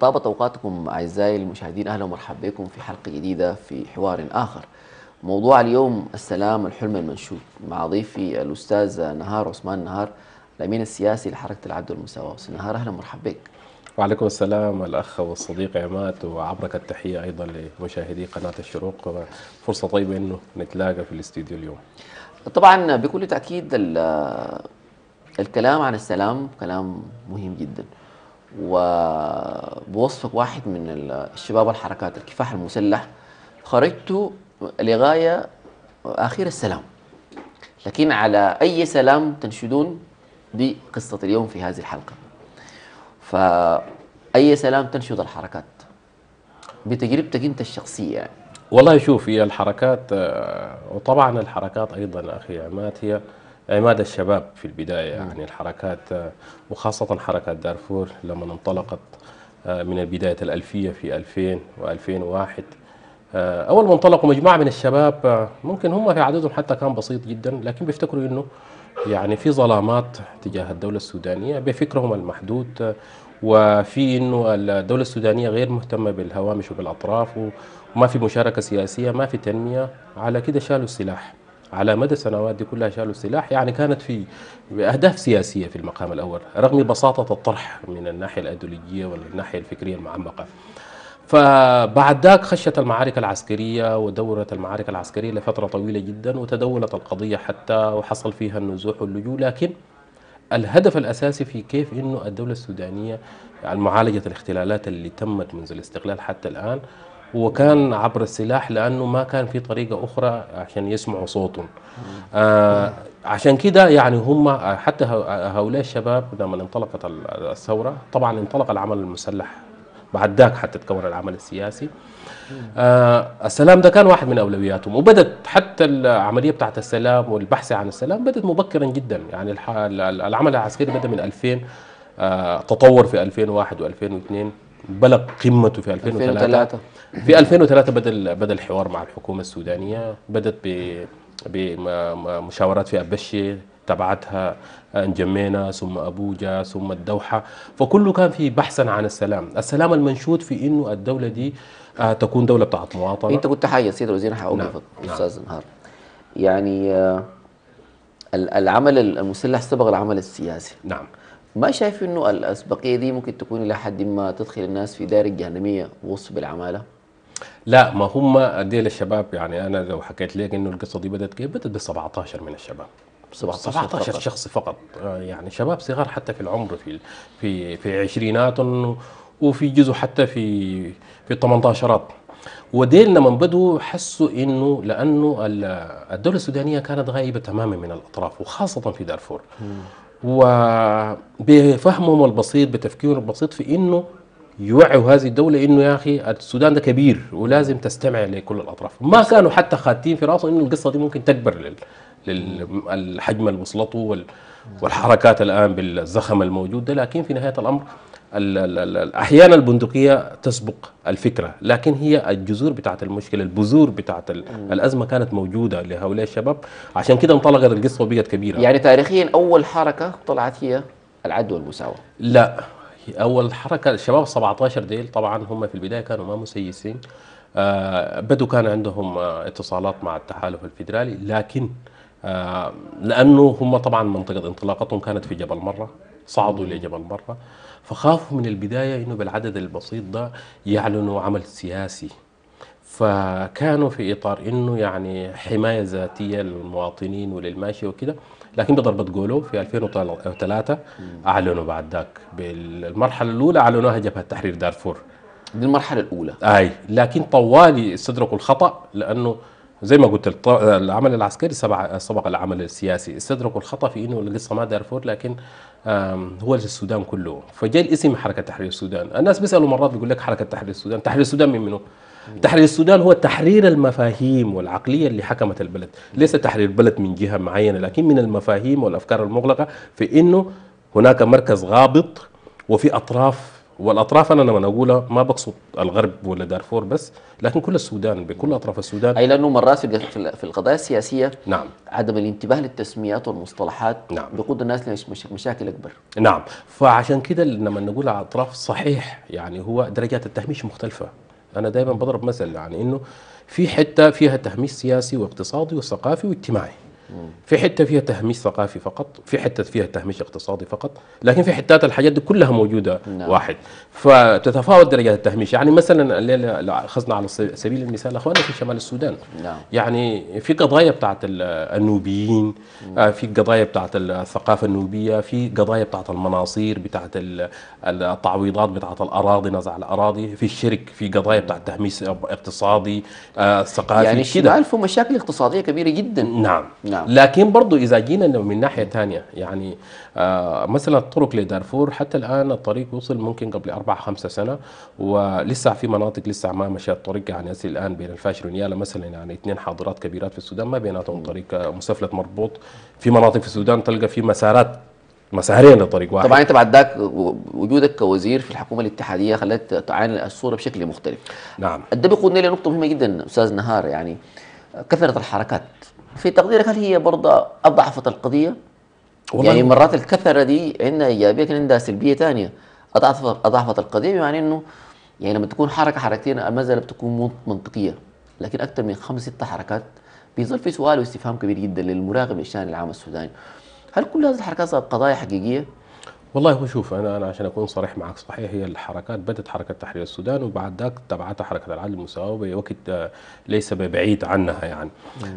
طابت اوقاتكم اعزائي المشاهدين اهلا ومرحبا بكم في حلقه جديده في حوار اخر. موضوع اليوم السلام الحلم المنشود مع ضيفي الاستاذ نهار عثمان نهار الامين السياسي لحركه العدل والمساواه. استاذ نهار اهلا ومرحبا بك. وعليكم السلام الاخ والصديق عماد وعبرك التحيه ايضا لمشاهدي قناه الشروق فرصه طيبه انه نتلاقى في الاستديو اليوم. طبعا بكل تاكيد الكلام عن السلام كلام مهم جدا. وبوصفك واحد من الشباب والحركات الكفاح المسلح خرجت لغاية آخر السلام لكن على أي سلام تنشدون دي قصة اليوم في هذه الحلقة فأي سلام تنشد الحركات بتجربتك أنت الشخصية يعني. والله شوف هي الحركات آه، وطبعا الحركات أيضا أخي عماد هي عماد يعني الشباب في البداية نعم. يعني الحركات آه، وخاصة حركة دارفور لما انطلقت آه، من بداية الألفية في 2000 و2001 آه، أول ما انطلقوا مجموعة من الشباب ممكن هم في عددهم حتى كان بسيط جدا لكن بيفتكروا أنه يعني في ظلامات تجاه الدولة السودانية بفكرهم المحدود وفي انه الدوله السودانيه غير مهتمه بالهوامش وبالاطراف وما في مشاركه سياسيه ما في تنميه على كده شالوا السلاح على مدى السنوات دي كلها شالوا السلاح يعني كانت في أهداف سياسية في المقام الأول رغم بساطة الطرح من الناحية الأيديولوجية والناحية الفكرية المعمقة فبعد ذاك خشت المعارك العسكرية ودورت المعارك العسكرية لفترة طويلة جدا وتدولت القضية حتى وحصل فيها النزوح واللجوء لكن الهدف الأساسي في كيف أنه الدولة السودانية يعني معالجة الاختلالات اللي تمت منذ الاستقلال حتى الآن وكان عبر السلاح لانه ما كان في طريقه اخرى عشان يسمعوا صوتهم آه عشان كده يعني هم حتى هؤلاء الشباب لما انطلقت الثوره طبعا انطلق العمل المسلح بعد ذاك حتى تكون العمل السياسي آه السلام ده كان واحد من اولوياتهم وبدت حتى العمليه بتاعت السلام والبحث عن السلام بدت مبكرا جدا يعني العمل العسكري بدا من 2000 آه تطور في 2001 و2002 بلغ قمته في 2003, 2003. في 2003 بدا بدا الحوار مع الحكومه السودانيه بدات بمشاورات في ابشي تبعتها انجمينا آه، ثم ابوجا ثم الدوحه فكله كان في بحثا عن السلام، السلام المنشود في انه الدوله دي آه، تكون دوله بتاعت مواطنه انت قلت حاجه سيد الوزير حاوقفك نعم،, نعم. استاذ نعم. نهار يعني آه، العمل المسلح سبق العمل السياسي نعم ما شايف انه الاسبقيه دي ممكن تكون الى حد ما تدخل الناس في دائره جهنميه وصف بالعماله؟ لا ما هم اديل الشباب يعني انا لو حكيت لك انه القصه دي بدات كيف؟ بدات ب 17 من الشباب 17, 17 فقط. شخص فقط آه، يعني شباب صغار حتى في العمر في في في عشريناتهم وفي جزء حتى في في الثمنتاشرات وديل لما بدوا حسوا انه لانه الدوله السودانيه كانت غايبه تماما من الاطراف وخاصه في دارفور وبفهمهم البسيط بتفكيرهم البسيط في انه يوعوا هذه الدولة انه يا اخي السودان ده كبير ولازم تستمع لكل الاطراف ما كانوا حتى خاتين في راسهم انه القصة دي ممكن تكبر للحجم اللي وصلته والحركات الان بالزخم الموجود ده لكن في نهاية الامر احيانا البندقيه تسبق الفكره لكن هي الجذور بتاعت المشكله البذور بتاعت الازمه كانت موجوده لهؤلاء الشباب عشان كده انطلقت القصه وبقت كبيره يعني تاريخيا اول حركه طلعت هي العدل والمساواه لا اول حركه الشباب 17 ديل طبعا هم في البدايه كانوا ما مسيسين آه، بدوا كان عندهم آه، اتصالات مع التحالف الفيدرالي لكن آه، لانه هم طبعا منطقه انطلاقتهم كانت في جبل مره صعدوا الى جبل مره فخافوا من البدايه انه بالعدد البسيط ده يعلنوا عمل سياسي فكانوا في اطار انه يعني حمايه ذاتيه للمواطنين وللماشي وكده لكن بضربة جولو في 2003 أعلنوا بعد ذاك بالمرحلة الأولى أعلنوها جبهة تحرير دارفور دي المرحلة الأولى أي لكن طوالي استدركوا الخطأ لأنه زي ما قلت العمل العسكري سبق سبق العمل السياسي استدركوا الخطا في انه القصه ما دارفور لكن هو السودان كله فجاء الاسم حركه تحرير السودان الناس بيسالوا مرات بيقول لك حركه تحرير السودان تحرير السودان من منو تحرير السودان هو تحرير المفاهيم والعقلية اللي حكمت البلد ليس تحرير البلد من جهة معينة لكن من المفاهيم والأفكار المغلقة في أنه هناك مركز غابط وفي أطراف والاطراف انا لما اقولها ما بقصد الغرب ولا دارفور بس لكن كل السودان بكل اطراف السودان اي لانه مرات في القضايا السياسيه نعم عدم الانتباه للتسميات والمصطلحات نعم بيقود الناس لمشاكل اكبر نعم فعشان كده لما نقول اطراف صحيح يعني هو درجات التهميش مختلفه انا دايما بضرب مثل يعني انه في حته فيها تهميش سياسي واقتصادي وثقافي واجتماعي في حته فيها تهميش ثقافي فقط في حته فيها تهميش اقتصادي فقط لكن في حتات الحاجات دي كلها موجوده نعم. واحد فتتفاوت درجات التهميش يعني مثلا الليله اخذنا على سبيل المثال اخواننا في شمال السودان نعم. يعني في قضايا بتاعت النوبيين نعم. في قضايا بتاعت الثقافه النوبيه في قضايا بتاعت المناصير بتاعت التعويضات بتاعت الاراضي نزع الاراضي في الشرك في قضايا بتاعت تهميش اقتصادي آه، ثقافي يعني الشمال مشاكل اقتصاديه كبيره جدا نعم نعم نعم. لكن برضو إذا جينا من ناحية ثانية يعني آه مثلا الطرق لدارفور حتى الآن الطريق وصل ممكن قبل أربع خمسة سنة ولسه في مناطق لسه ما مشى الطريق يعني الآن بين الفاشر ونيالا مثلا يعني اثنين حاضرات كبيرات في السودان ما بيناتهم طريق آه، مسفلت مربوط في مناطق في السودان تلقى في مسارات مسارين لطريق واحد طبعا انت بعد ذاك وجودك كوزير في الحكومه الاتحاديه خلت تعاين الصوره بشكل مختلف نعم ده بيقودني لنقطه مهمه جدا استاذ نهار يعني كثره الحركات في تقديرك هل هي برضه أضعفت القضية؟ والله يعني مرات الكثرة دي عندها إيجابية لكن عندها سلبية ثانية أضعفت أضعفت القضية بمعنى إنه يعني لما تكون حركة حركتين المسألة بتكون منطقية لكن أكثر من خمس ست حركات بيظل في سؤال واستفهام كبير جدا للمراقب الشان العام السوداني هل كل هذه الحركات صارت قضايا حقيقية؟ والله هو شوف انا انا عشان اكون صريح معك صحيح هي الحركات بدت حركه تحرير السودان وبعد ذاك تبعتها حركه العدل والمساواه وقت آه، ليس بعيد عنها يعني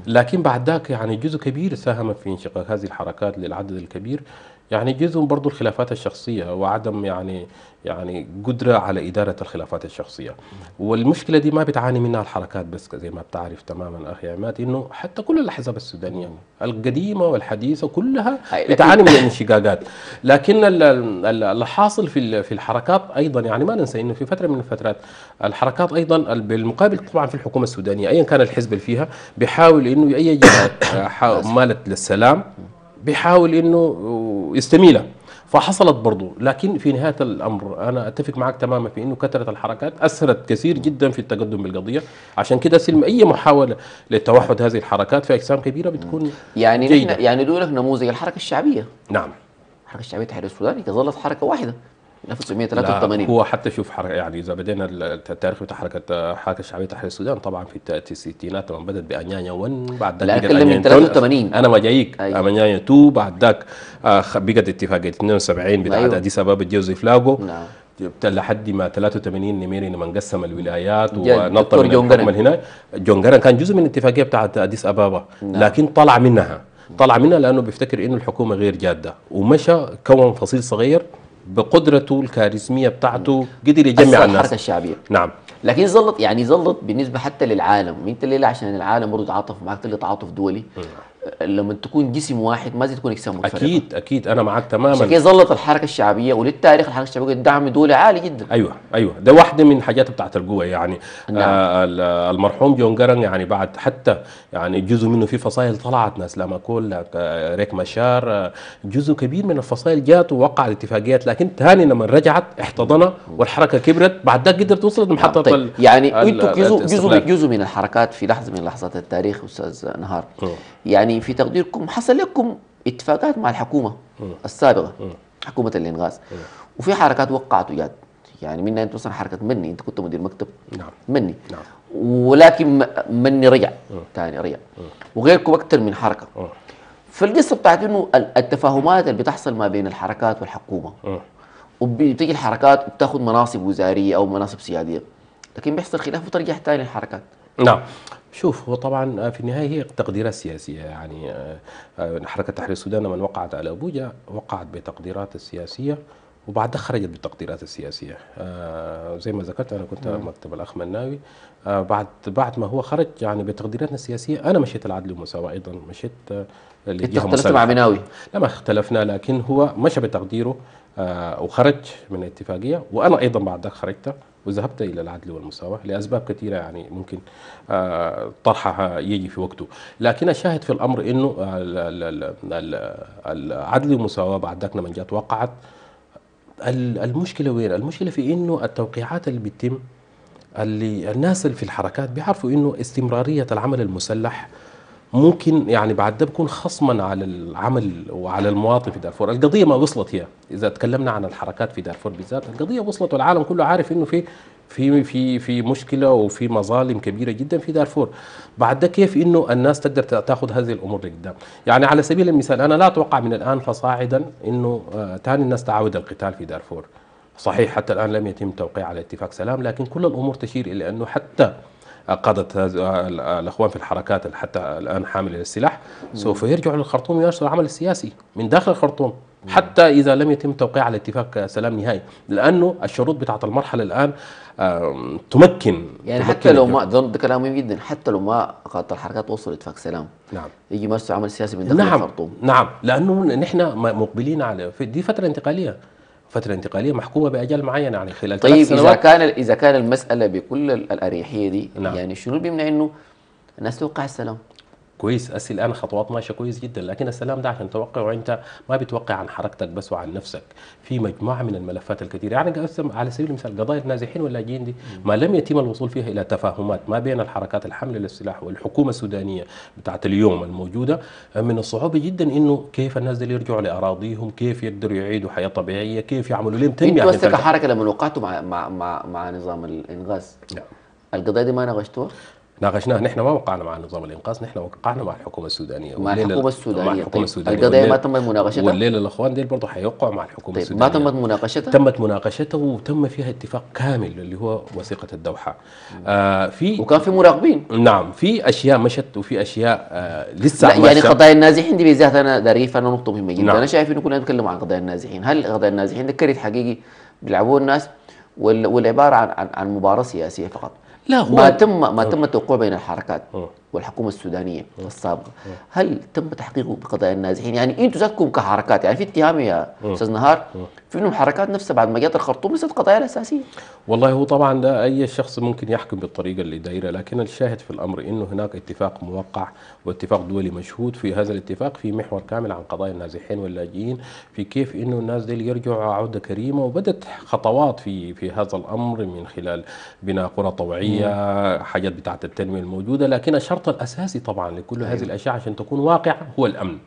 لكن بعد ذاك يعني جزء كبير ساهم في انشقاق هذه الحركات للعدد الكبير يعني جزء برضو الخلافات الشخصية وعدم يعني يعني قدرة على إدارة الخلافات الشخصية والمشكلة دي ما بتعاني منها الحركات بس زي ما بتعرف تماما أخي عماد إنه حتى كل الأحزاب السودانية يعني، القديمة والحديثة كلها بتعاني من الانشقاقات لكن اللي حاصل في في الحركات أيضا يعني ما ننسى إنه في فترة من الفترات الحركات أيضا بالمقابل طبعا في الحكومة السودانية أيا كان الحزب اللي فيها بيحاول إنه أي جهة آه، مالت للسلام بيحاول انه يستميلها فحصلت برضه لكن في نهايه الامر انا اتفق معك تماما في انه كثره الحركات اثرت كثير جدا في التقدم بالقضيه عشان كده سلم اي محاوله لتوحد هذه الحركات في اجسام كبيره بتكون يعني جيدة. يعني دولك نموذج الحركه الشعبيه نعم الحركه الشعبيه تحرير السوداني ظلت حركه واحده 1983 هو حتى شوف حركة يعني اذا بدينا التاريخ بتاع حركه حركه الشعبيه تحرير السودان طبعا في الستينات لما بدات بانيانيا 1 بعد ذاك لا اتكلم من 83 انا ما جايك أيوة. انيانيا 2 بعد ذاك آه، بقت اتفاقيه 72 بتاعت أيوة. اديس ابابا جوزيف لاجو نعم لحد ما 83 نميري لما انقسم الولايات ونط من الحكم هنا جون كان جزء من الاتفاقيه بتاعت اديس ابابا نعم. لكن طلع منها نعم. طلع منها لانه بيفتكر انه الحكومه غير جاده ومشى كون فصيل صغير بقدرته الكاريزميه بتاعته قدر يجمع الناس الحركه الشعبيه نعم لكن ظلت يعني ظلت بالنسبه حتى للعالم انت ليه عشان العالم برضه تعاطف معك تعاطف دولي لما تكون جسم واحد ما زي تكون اجسام متفرقه اكيد اكيد انا معاك تماما عشان كده ظلت الحركه الشعبيه وللتاريخ الحركه الشعبيه الدعم دولي عالي جدا ايوه ايوه ده واحده من الحاجات بتاعت القوه يعني نعم. آه المرحوم جون جرن يعني بعد حتى يعني جزء منه في فصائل طلعت ناس لما كول آه، ريك مشار آه، جزء كبير من الفصائل جات ووقع الاتفاقيات لكن ثاني لما رجعت احتضنها والحركه كبرت بعد ده قدرت وصلت لمحطه نعم. طيب. يعني انتم جزء جزء من الحركات في لحظه من لحظات التاريخ استاذ نهار يعني يعني في تقديركم حصل لكم اتفاقات مع الحكومه السابقه حكومه الانغاز وفي حركات وقعت وجات يعني منها انت مثلا حركه مني انت كنت مدير مكتب نعم مني نعم ولكن مني رجع ثاني رجع وغيركم اكثر من حركه فالقصه بتاعت انه التفاهمات اللي بتحصل ما بين الحركات والحكومه وبتيجي الحركات بتاخذ مناصب وزاريه او مناصب سياديه لكن بيحصل خلاف وترجع ثاني الحركات نعم شوف هو طبعا آه، في النهايه هي تقديرات سياسيه يعني آه، آه، حركه تحرير السودان من وقعت على ابوجا وقعت بتقديرات السياسيه وبعدها خرجت بالتقديرات السياسيه آه زي ما ذكرت انا كنت مم. مكتب الاخ مناوي آه بعد بعد ما هو خرج يعني بتقديراتنا السياسيه انا مشيت العدل والمساواه ايضا مشيت آه انت اختلفت مع مناوي لا ما اختلفنا لكن هو مشى بتقديره آه وخرج من الاتفاقيه وانا ايضا بعد ذلك خرجت وذهبت إلى العدل والمساواة لأسباب كثيرة يعني ممكن آه، طرحها يجي في وقته لكن الشاهد في الأمر أنه آه، العدل والمساواة بعد ذاك لما جات وقعت المشكلة وين؟ المشكلة في أنه التوقيعات اللي بتتم اللي الناس اللي في الحركات بيعرفوا أنه استمرارية العمل المسلح ممكن يعني بعد ده بكون خصما على العمل وعلى المواطن في دارفور القضيه ما وصلت هي اذا تكلمنا عن الحركات في دارفور بالذات القضيه وصلت والعالم كله عارف انه في في في في مشكله وفي مظالم كبيره جدا في دارفور بعد ده كيف انه الناس تقدر تاخذ هذه الامور لقدام يعني على سبيل المثال انا لا اتوقع من الان فصاعدا انه ثاني آه، الناس تعاود القتال في دارفور صحيح حتى الان لم يتم توقيع على اتفاق سلام لكن كل الامور تشير الى انه حتى قادة الاخوان في الحركات حتى الان حامله للسلاح سوف يرجع للخرطوم ينشر العمل السياسي من داخل الخرطوم حتى اذا لم يتم توقيع على اتفاق سلام نهائي لانه الشروط بتاعت المرحله الان تمكن يعني تمكن حتى لو ما ده كلام مهم جدا حتى لو ما قادة الحركات وصلت اتفاق سلام نعم يجي يمارسوا عمل سياسي من داخل نعم الخرطوم نعم لانه نحن مقبلين على دي فتره انتقاليه فترة انتقالية محكومة بأجل معين يعني خلال طيب إذا كان إذا كان المسألة بكل الأريحية دي نعم. يعني شنو بيمنع إنه الناس توقع السلام؟ كويس اسي الان خطوات ماشيه كويس جدا لكن السلام ده عشان توقع وانت ما بتوقع عن حركتك بس وعن نفسك في مجموعه من الملفات الكثيره يعني على سبيل المثال قضايا النازحين واللاجئين دي ما لم يتم الوصول فيها الى تفاهمات ما بين الحركات الحامله للسلاح والحكومه السودانيه بتاعت اليوم الموجوده من الصعوبه جدا انه كيف الناس دي يرجعوا لاراضيهم كيف يقدروا يعيدوا حياه طبيعيه كيف يعملوا لهم تنميه انتوا بس لما وقعتوا مع مع مع, مع نظام الانغاز نعم. القضايا دي ما ناقشتوها؟ ناقشناه نحن ما وقعنا مع نظام الانقاذ نحن وقعنا مع الحكومه السودانيه مع الحكومه السودانيه مع الحكومه طيب. السودانيه طيب. القضيه ما تمت مناقشتها والليله الاخوان ديل برضه حيوقعوا مع الحكومه طيب. السودانيه ما تمت مناقشتها تمت مناقشتها وتم فيها اتفاق كامل اللي هو وثيقه الدوحه آه في وكان في مراقبين نعم في اشياء مشت وفي اشياء آه لسه لا يعني قضايا النازحين دي بالذات انا داري انا نقطه مهمه جدا نعم. انا شايف انه كنا نتكلم عن قضايا النازحين هل قضايا النازحين ده كرت حقيقي بيلعبوه الناس والعباره عن عن, عن مباراه سياسيه فقط لا هو ما تم ما تم التوقيع بين الحركات والحكومه السودانيه السابقه هل تم تحقيقه بقضايا النازحين يعني انتم ذاتكم كحركات يعني في اتهام يا استاذ نهار في انهم حركات نفسها بعد ما جت الخرطوم ليست قضايا الاساسيه والله هو طبعا ده اي شخص ممكن يحكم بالطريقه اللي دايره لكن الشاهد في الامر انه هناك اتفاق موقع واتفاق دولي مشهود في هذا الاتفاق في محور كامل عن قضايا النازحين واللاجئين في كيف انه الناس دي يرجعوا عوده كريمه وبدت خطوات في في هذا الامر من خلال بناء قرى طوعيه حاجات بتاعه التنميه الموجوده لكن الشرط الشرط الأساسي طبعا لكل هذه أيوه. الأشياء عشان تكون واقعة هو الأمن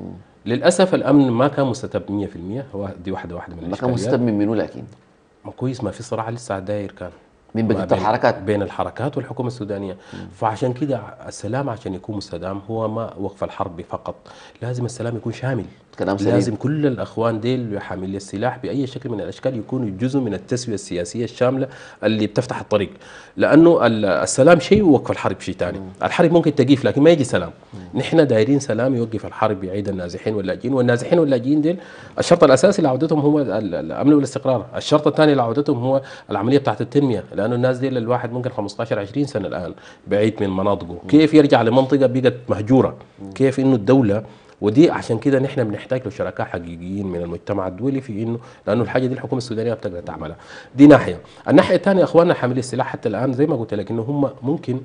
م. للأسف الأمن ما كان مستتب 100% هو دي واحدة واحدة من ما كان مستتب من منو لكن؟ ما كويس ما في صراع لسه داير كان من بقت الحركات؟ بين الحركات والحكومة السودانية م. فعشان كده السلام عشان يكون مستدام هو ما وقف الحرب فقط لازم السلام يكون شامل كلام سليم لازم كل الاخوان ديل حاملي السلاح باي شكل من الاشكال يكونوا جزء من التسويه السياسيه الشامله اللي بتفتح الطريق لانه السلام شيء ووقف الحرب شيء ثاني الحرب ممكن تقيف لكن ما يجي سلام نحن دايرين سلام يوقف الحرب يعيد النازحين واللاجئين والنازحين واللاجئين ديل الشرط الاساسي لعودتهم هو الامن والاستقرار الشرط الثاني لعودتهم هو العمليه بتاعت التنميه لانه الناس ديل الواحد ممكن 15 20 سنه الان بعيد من مناطقه كيف يرجع لمنطقه بقت مهجوره كيف انه الدوله ودي عشان كده نحن بنحتاج لشركاء حقيقيين من المجتمع الدولي في انه لانه الحاجه دي الحكومه السودانيه بتقدر تعملها دي ناحيه الناحيه الثانيه اخواننا حاملي السلاح حتى الان زي ما قلت لك انه هم ممكن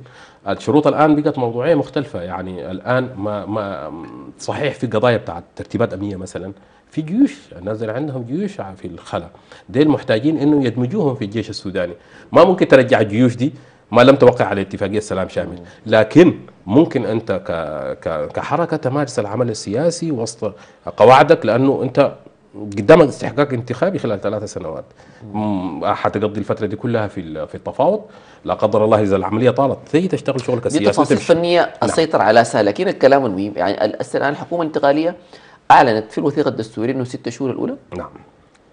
الشروط الان بقت موضوعيه مختلفه يعني الان ما ما صحيح في قضايا بتاعت ترتيبات امنيه مثلا في جيوش نازل عندهم جيوش في الخلا ديل محتاجين انه يدمجوهم في الجيش السوداني ما ممكن ترجع الجيوش دي ما لم توقع على اتفاقيه سلام شامل لكن ممكن انت كحركه تمارس العمل السياسي وسط قواعدك لانه انت قدامك استحقاق انتخابي خلال ثلاثة سنوات حتقضي الفتره دي كلها في في التفاوض لا قدر الله اذا العمليه طالت تيجي تشتغل شغلك السياسي دي تفاصيل فنيه نعم. السيطر على سهل لكن الكلام المهم يعني الحكومه الانتقاليه اعلنت في الوثيقه الدستوريه انه ست شهور الاولى نعم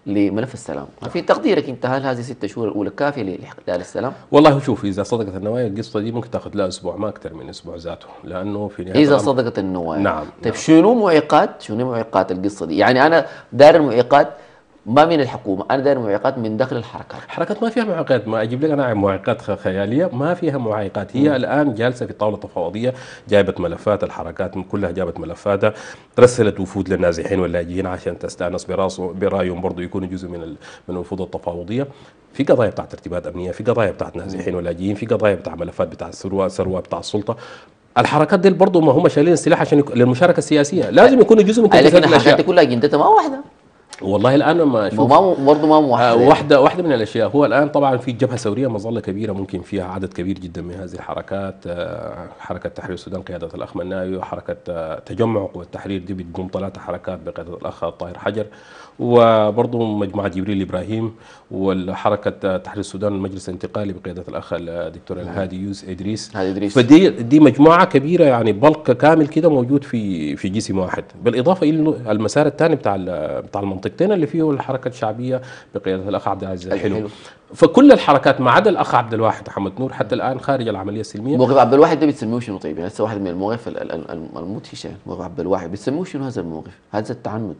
لملف السلام نعم. في تقديرك انت هل هذه ستة شهور الاولى كافيه السلام والله شوف اذا صدقت النوايا القصه دي ممكن تاخذ لها اسبوع ما اكثر من اسبوع ذاته لانه في نهايه اذا صدقت النوايا نعم طيب نعم. شنو معيقات شنو معيقات القصه دي يعني انا دار المعيقات ما من الحكومه انا داير معيقات من داخل الحركات حركات ما فيها معيقات ما اجيب لك انا معيقات خياليه ما فيها معيقات هي م. الان جالسه في طاوله تفاوضيه جابت ملفات الحركات كلها جابت ملفاتها رسلت وفود للنازحين واللاجئين عشان تستانس براسه برايهم برضه يكونوا جزء من ال... من الوفود التفاوضيه في قضايا بتاعت ترتيبات امنيه في قضايا بتاعت نازحين ولاجئين في قضايا بتاع ملفات بتاع الثروه ثروه بتاع السلطه الحركات دي برضه ما هم شايلين السلاح عشان للمشاركه السياسيه لازم يكونوا جزء من آه، لكن الحركات دي كلها اجندتها ما واحده والله الان ما ما برضه ما موحد آه، واحده واحده من الاشياء هو الان طبعا في جبهه ثوريه مظله كبيره ممكن فيها عدد كبير جدا من هذه الحركات آه، حركه تحرير السودان قياده الاخ مناوي وحركه آه، تجمع قوى التحرير دي بتقوم ثلاثه حركات بقياده الاخ طاهر حجر وبرضه مجموعه جبريل ابراهيم والحركه تحرير السودان المجلس الانتقالي بقياده الاخ الدكتور الهادي يوس ادريس ادريس فدي دي مجموعه كبيره يعني بلق كامل كده موجود في في جسم واحد بالاضافه الى المسار الثاني بتاع بتاع المنطقتين اللي فيه الحركه الشعبيه بقياده الاخ عبد العزيز الحلو فكل الحركات ما عدا الاخ عبد الواحد محمد نور حتى الان خارج العمليه السلميه موقف عبد الواحد ده بتسموه شنو طيب؟ يعني هسه واحد من المواقف المدهشه موقف عبد الواحد بتسموه شنو هذا الموقف؟ هذا التعنت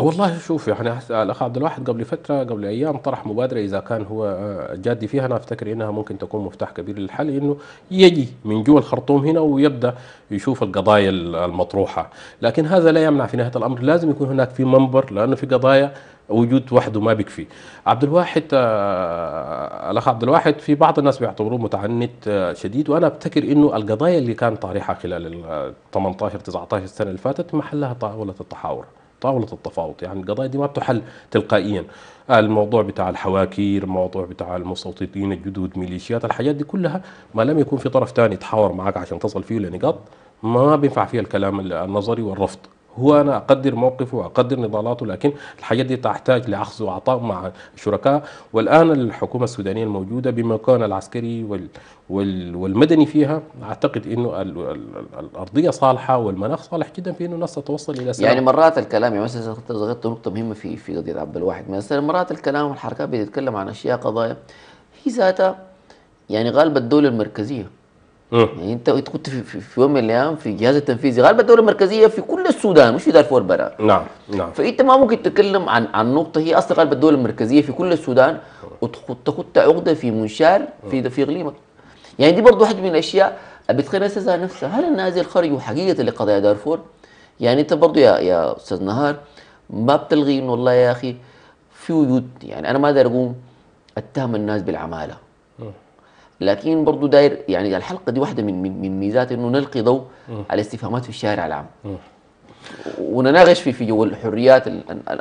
والله شوف يعني الاخ عبد الواحد قبل فتره قبل ايام طرح مبادره اذا كان هو آه، جادي فيها انا افتكر انها ممكن تكون مفتاح كبير للحل انه يجي من جوا الخرطوم هنا ويبدا يشوف القضايا المطروحه، لكن هذا لا يمنع في نهايه الامر لازم يكون هناك في منبر لانه في قضايا وجود وحده ما بيكفي عبد الواحد آه الاخ عبد الواحد في بعض الناس بيعتبروه متعنت آه شديد وانا ابتكر انه القضايا اللي كان طارحها خلال 18 19 آه، سنه اللي فاتت محلها طاوله التحاور طاوله التفاوض يعني القضايا دي ما بتحل تلقائيا الموضوع بتاع الحواكير الموضوع بتاع المستوطنين الجدد ميليشيات الحاجات دي كلها ما لم يكون في طرف تاني يتحاور معك عشان تصل فيه لنقاط ما بينفع فيها الكلام النظري والرفض هو انا اقدر موقفه واقدر نضالاته لكن الحاجات دي تحتاج لاخذ وعطاء مع الشركاء والان الحكومه السودانيه الموجوده بما كان العسكري وال والمدني فيها اعتقد انه الارضيه صالحه والمناخ صالح جدا في انه الناس تتوصل الى سلام يعني مرات الكلام يعني مثلا ذكرت نقطه مهمه في في قضيه عبد الواحد مثلا مرات الكلام والحركات بتتكلم عن اشياء قضايا هي ذاتها يعني غالبا الدوله المركزيه اه. يعني انت كنت في, في يوم من الايام في الجهاز التنفيذي غالبا الدوله المركزيه في كل السودان مش في دارفور برا نعم نعم فانت ما ممكن تتكلم عن عن نقطه هي اصلا غالبا الدوله المركزيه في كل السودان وتخط عقده في منشار في في اقليمك يعني دي برضه واحد من الاشياء بتخلينا نسالها نفسها هل الناس خرجوا حقيقه لقضايا دارفور؟ يعني انت برضه يا يا استاذ نهار ما بتلغي انه والله يا اخي في وجود يعني انا ما اقدر اقوم اتهم الناس بالعماله لكن برضه داير يعني الحلقه دي واحده من من, من ميزات انه نلقي ضوء على استفهامات في الشارع العام ونناقش في في جو الحريات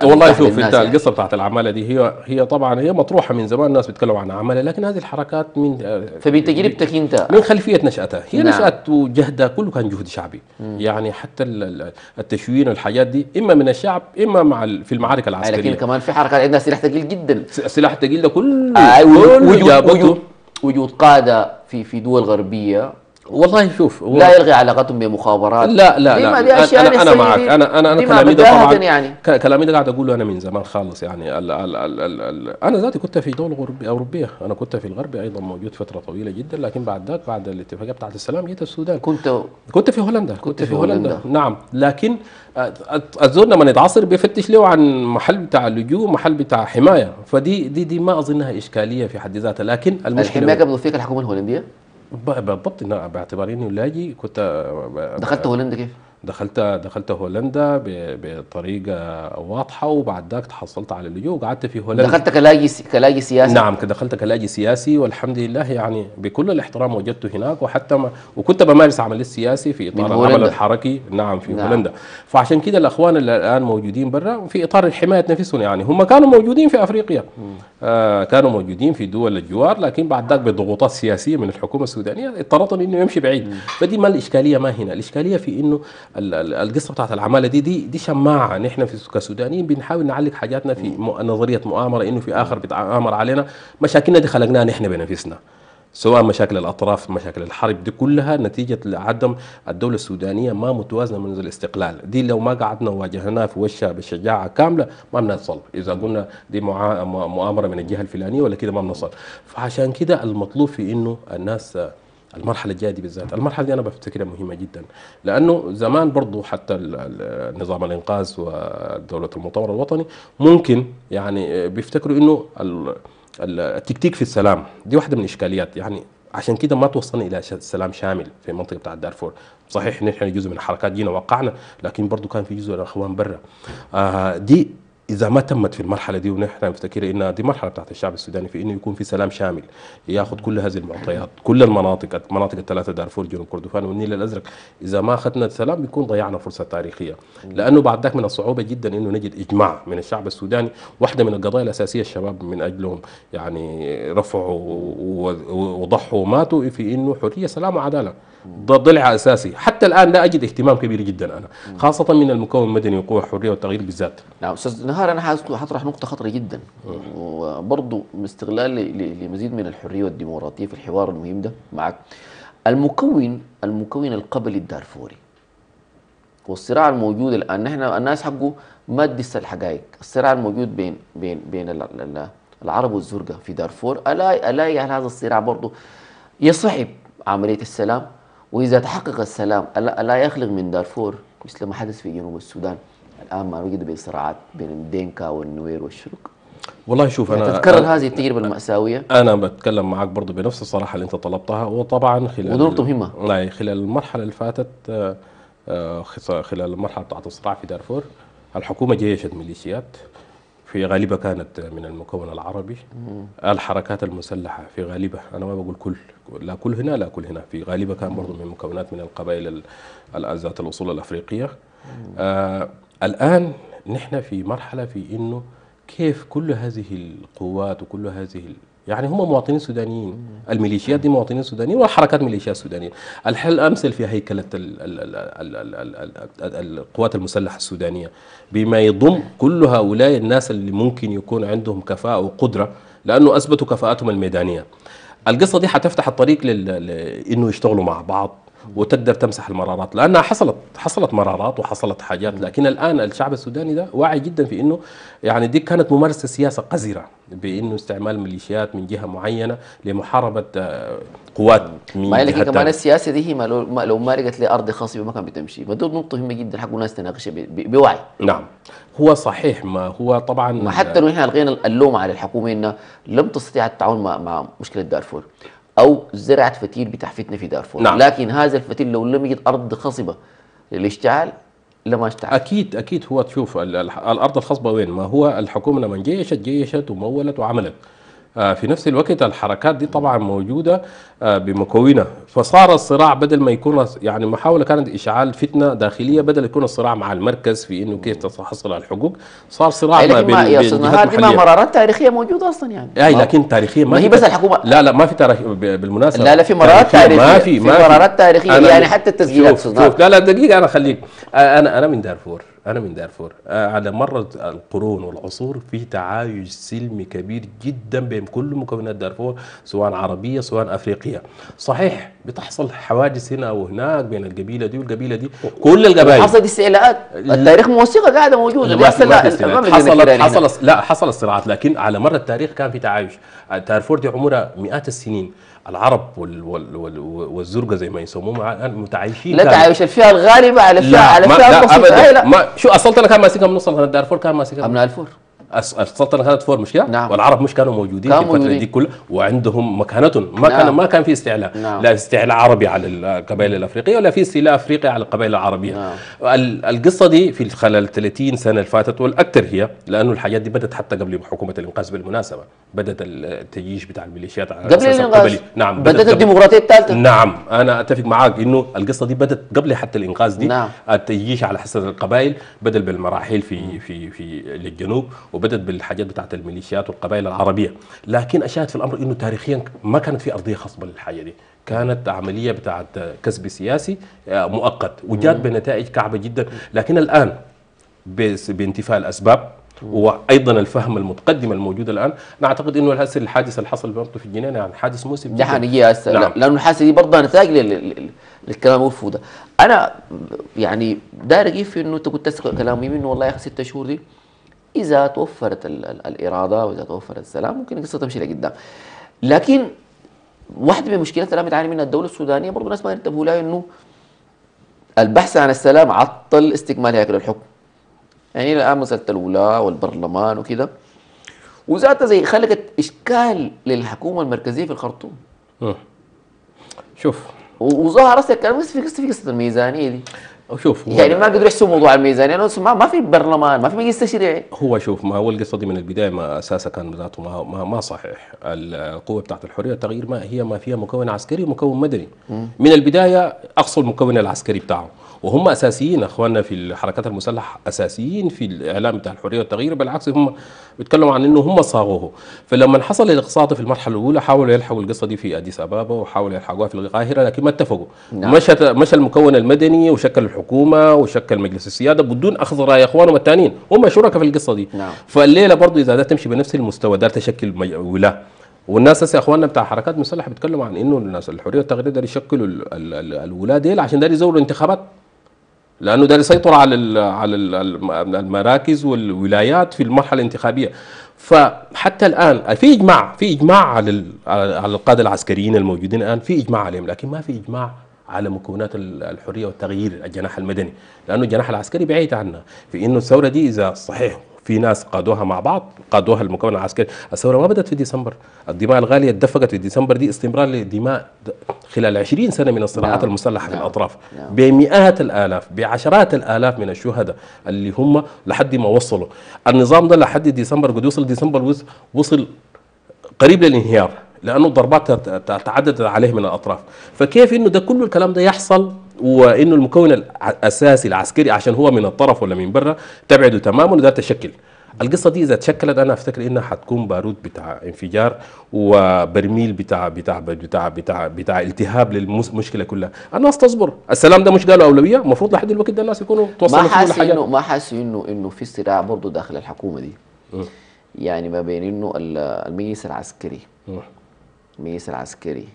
والله شوف انت يعني. القصه بتاعت العماله دي هي هي طبعا هي مطروحه من زمان الناس بيتكلموا عن عماله لكن هذه الحركات من فبتجربتك انت من خلفيه نشاتها هي نعم. نشات وجهدها كله كان جهد شعبي مم. يعني حتى التشوين والحاجات دي اما من الشعب اما مع في المعارك العسكريه لكن كمان في حركات عندنا سلاح ثقيل جدا السلاح الثقيل ده كله آه كله وجود, وجود قاده في في دول غربيه والله شوف لا يلغي علاقتهم بمخابرات لا لا لا, أنا, انا معك انا انا انا كلامي ده يعني كلامي ده قاعد اقوله انا من زمان خالص يعني ال ال ال ال ال انا ذاتي كنت في دوله اوروبيه انا كنت في الغرب ايضا موجود فتره طويله جدا لكن بعد ذاك بعد الاتفاقيه بتاعت السلام جيت السودان كنت كنت في هولندا كنت, كنت في, في هولندا. هولندا نعم لكن الزول لما يتعصر بيفتش له عن محل بتاع اللجوء محل بتاع حمايه فدي دي دي ما اظنها اشكاليه في حد ذاتها لكن المشكله الحمايه قبل فيك الحكومه الهولنديه ببطن نعم، باعتباري اني لاجي كنت آه، دخلت آه، هولندا كيف؟ دخلت دخلت هولندا بطريقه واضحه وبعد ذاك تحصلت على اللجوء وقعدت في هولندا دخلت كلاجي كلاجي سياسي نعم دخلت كلاجي سياسي والحمد لله يعني بكل الاحترام وجدته هناك وحتى ما وكنت بمارس عملي السياسي في اطار العمل الحركي نعم في نعم. هولندا فعشان كده الاخوان اللي الان موجودين برا في اطار حمايه نفسهم يعني هم كانوا موجودين في افريقيا آه كانوا موجودين في دول الجوار لكن بعد ذاك بضغوطات سياسيه من الحكومه السودانيه اضطرتهم انه يمشي بعيد فدي ما الاشكاليه ما هنا الاشكاليه في انه القصه بتاعت العماله دي دي دي شماعه نحن في كسودانيين بنحاول نعلق حاجاتنا في نظريه مؤامره انه في اخر بيتامر علينا مشاكلنا دي خلقناها نحن بنفسنا سواء مشاكل الاطراف مشاكل الحرب دي كلها نتيجه لعدم الدوله السودانيه ما متوازنه منذ الاستقلال دي لو ما قعدنا وواجهناها في وشها بشجاعه كامله ما بنصل اذا قلنا دي مؤامره من الجهه الفلانيه ولا كده ما بنصل فعشان كده المطلوب في انه الناس المرحله الجايه دي بالذات المرحله دي انا بفتكرها مهمه جدا لانه زمان برضه حتى نظام الانقاذ ودوله المطور الوطني ممكن يعني بيفتكروا انه التكتيك في السلام دي واحده من الاشكاليات يعني عشان كده ما توصلنا الى سلام شامل في منطقه بتاع دارفور صحيح نحن جزء من الحركات جينا وقعنا لكن برضه كان في جزء من الاخوان برا آه دي اذا ما تمت في المرحله دي ونحن نفتكر انها دي مرحله بتاعت الشعب السوداني في انه يكون في سلام شامل ياخذ كل هذه المعطيات كل المناطق المناطق الثلاثه دارفور جنوب كردفان والنيل الازرق اذا ما اخذنا السلام يكون ضيعنا فرصه تاريخيه لانه بعد ذاك من الصعوبه جدا انه نجد اجماع من الشعب السوداني واحده من القضايا الاساسيه الشباب من اجلهم يعني رفعوا وضحوا وماتوا في انه حريه سلام وعداله ضلع اساسي حتى الان لا اجد اهتمام كبير جدا انا خاصه من المكون المدني وقوى الحريه والتغيير بالذات نعم استاذ نهار انا حطرح نقطه خطره جدا وبرضه باستغلال لمزيد من الحريه والديمقراطيه في الحوار المهم ده معك المكون المكون القبلي الدارفوري والصراع الموجود الان نحن الناس حقه ما تدس الحقائق الصراع الموجود بين بين بين العرب والزرقاء في دارفور الا الا يعني هذا الصراع برضه يصعب عمليه السلام وإذا تحقق السلام لا يخلق من دارفور مثل ما حدث في جنوب السودان الآن ما وجد بين صراعات بين الدينكا والنوير والشرق والله شوف انا تتكرر هذه التجربه الماساويه انا بتكلم معك برضه بنفس الصراحه اللي انت طلبتها وطبعا خلال ودورت مهمه لا خلال المرحله اللي فاتت آه، آه، خلال المرحله بتاعت الصراع في دارفور الحكومه جيشت ميليشيات في غالبها كانت من المكون العربي الحركات المسلحه في غالبها انا ما بقول كل لا كل هنا لا كل هنا في غالبها كان برضه من مكونات من القبائل ذات الاصول الافريقيه آه الان نحن في مرحله في انه كيف كل هذه القوات وكل هذه يعني هم مواطنين سودانيين الميليشيات دي مواطنين سودانيين والحركات ميليشيات سودانيين الحل الامثل في هيكله القوات المسلحه السودانيه بما يضم كل هؤلاء الناس اللي ممكن يكون عندهم كفاءه وقدره لانه اثبتوا كفاءاتهم الميدانيه القصه دي حتفتح الطريق انه يشتغلوا مع بعض وتقدر تمسح المرارات لانها حصلت حصلت مرارات وحصلت حاجات لكن الان الشعب السوداني ده واعي جدا في انه يعني دي كانت ممارسه سياسه قذره بانه استعمال ميليشيات من جهه معينه لمحاربه آه، قوات من ما لكن كمان السياسه دي هي ما لو مارقت لارض خصبه ما كان بتمشي فدول نقطه مهمه جدا حق الناس تناقشها بوعي نعم هو صحيح ما هو طبعا ما حتى لو احنا الغينا اللوم على الحكومه انها لم تستطيع التعاون مع, مع مشكله دارفور او زرعت فتيل بتحفتنا في دارفور نعم. لكن هذا الفتيل لو لم يجد ارض خصبه للاشتعال لما اشتعل اكيد اكيد هو تشوف الارض الخصبه وين ما هو الحكومه لما جيشت جيشت ومولت وعملت آه، في نفس الوقت الحركات دي طبعا موجودة آه، بمكونة فصار الصراع بدل ما يكون يعني محاولة كانت إشعال فتنة داخلية بدل يكون الصراع مع المركز في إنه كيف تحصل على الحقوق صار صراع إيه، ما بين هذه ما مرارات تاريخية موجودة أصلا يعني أي لكن تاريخية ما, ما هي بس الحكومة لا لا ما في تاريخ بالمناسبة لا لا في مرارات تاريخية, تاريخية ما في ما في مرارات تاريخية يعني حتى التسجيلات شوف, شوف لا لا دقيقة أنا خليك أنا أنا من دارفور انا من دارفور آه، على مر القرون والعصور في تعايش سلمي كبير جدا بين كل مكونات دارفور سواء عربيه سواء افريقيه صحيح بتحصل حواجز هنا وهناك بين القبيله دي والقبيله دي كل القبائل حصلت استعلاءات التاريخ موثقه قاعده موجوده ما في حصلت حصل لا حصل صراعات لكن على مر التاريخ كان في تعايش تارفور دي عمرها مئات السنين العرب وال وال وال والزرقه زي ما يسموهم متعايشين لا تعايش الفئه الغالبه على الفئه على الفئه البسيطه لا, لا, لا, شو السلطنه كان ماسكها من السلطنه دارفور كان ماسكها من الفور السلطنه كانت فور مش كده؟ نعم. والعرب مش كانوا موجودين كان في الفتره دي كلها وعندهم مكانتهم ما نعم. كان ما كان في استعلاء نعم. لا استعلاء عربي على القبائل الافريقيه ولا في استعلاء افريقي على القبائل العربيه نعم. القصه دي في خلال 30 سنه اللي فاتت والاكثر هي لانه الحاجات دي بدات حتى قبل حكومه الانقاذ بالمناسبه بدات التجيش بتاع الميليشيات على قبل الانقاذ نعم بدات, بدأت الديمقراطيه الثالثه نعم انا اتفق معاك انه القصه دي بدات قبل حتى الانقاذ دي نعم. التجيش على حسب القبائل بدل بالمراحل في في في للجنوب وبدت بالحاجات بتاعت الميليشيات والقبائل العربيه لكن اشاهد في الامر انه تاريخيا ما كانت في ارضيه خصبه للحاجه دي كانت عمليه بتاعت كسب سياسي آه، مؤقت وجات بنتائج كعبه جدا لكن الان بانتفاء الاسباب وايضا الفهم المتقدم الموجود الان انا اعتقد انه هسه الحادث اللي حصل برضه في الجنين يعني حادث موسم ده حقيقي هسه نعم. لانه الحادث دي برضه نتائج للكلام اللي ده انا يعني داير اجيب في انه انت كنت تسمع كلامي منه والله يا اخي ست شهور دي إذا توفرت الإرادة وإذا توفر السلام ممكن القصة تمشي لقدام لكن واحدة من المشكلات اللي بتعاني منها الدولة السودانية برضه الناس ما ينتبهوا لها إنه البحث عن السلام عطل استكمال هيكل الحكم يعني الآن مسألة الولاة والبرلمان وكذا وذاتها زي خلقت إشكال للحكومة المركزية في الخرطوم أه. شوف وظهر اصلا الكلام في قصه في قصه الميزانيه دي شوف هو يعني ما قدروا يحسبوا موضوع الميزانيه يعني ما, ما في برلمان ما في مجلس تشريعي هو شوف ما هو القصه دي من البدايه ما اساسا كان ذاته ما, ما ما صحيح القوه بتاعت الحريه التغيير ما هي ما فيها مكون عسكري ومكون مدني م. من البدايه اقصى المكون العسكري بتاعه م. وهم اساسيين اخواننا في الحركات المسلحه اساسيين في الاعلام بتاع الحريه والتغيير بالعكس هم بيتكلموا عن انه هم صاغوه فلما حصل الاقصاء في المرحله الاولى حاولوا يلحقوا القصه دي في اديس ابابا وحاولوا يلحقوها في القاهره لكن ما اتفقوا نعم. مشى مشى المكون المدني وشكل الحكومه وشكل مجلس السياده بدون اخذ راي اخوانهم الثانيين هم شركاء في القصه دي نعم. فالليله برضه اذا ده تمشي بنفس المستوى ده تشكل ولاه والناس هسه اخواننا بتاع حركات مسلحه بيتكلموا عن انه الناس الحريه والتغيير ده يشكلوا الولاة ديل عشان ده يزوروا الانتخابات لانه ده يسيطر على الـ على الـ المراكز والولايات في المرحله الانتخابيه فحتى الان في اجماع في اجماع على على القاده العسكريين الموجودين الان في اجماع عليهم لكن ما في اجماع على مكونات الحريه والتغيير الجناح المدني لانه الجناح العسكري بعيد عنا في انه الثوره دي اذا صحيح في ناس قادوها مع بعض قادوها المكون العسكري الثوره ما بدات في ديسمبر الدماء الغاليه اتدفقت في ديسمبر دي استمرار لدماء خلال 20 سنه من الصراعات نعم. المسلحه في نعم. الاطراف نعم. بمئات الالاف بعشرات الالاف من الشهداء اللي هم لحد ما وصلوا النظام ده لحد ديسمبر قد يوصل ديسمبر وصل قريب للانهيار لانه الضربات تعددت عليه من الاطراف فكيف انه ده كل الكلام ده يحصل وانه المكون الاساسي العسكري عشان هو من الطرف ولا من برا تبعده تماما وده تشكل القصه دي اذا تشكلت انا افتكر انها حتكون بارود بتاع انفجار وبرميل بتاع بتاع بتاع بتاع, بتاع التهاب للمشكله كلها الناس تصبر السلام ده مش قالوا اولويه المفروض لحد الوقت ده الناس يكونوا توصلوا ما حاسس انه ما حاسس انه انه في صراع برضه داخل الحكومه دي م. يعني ما بين انه المجلس العسكري م. الميس العسكري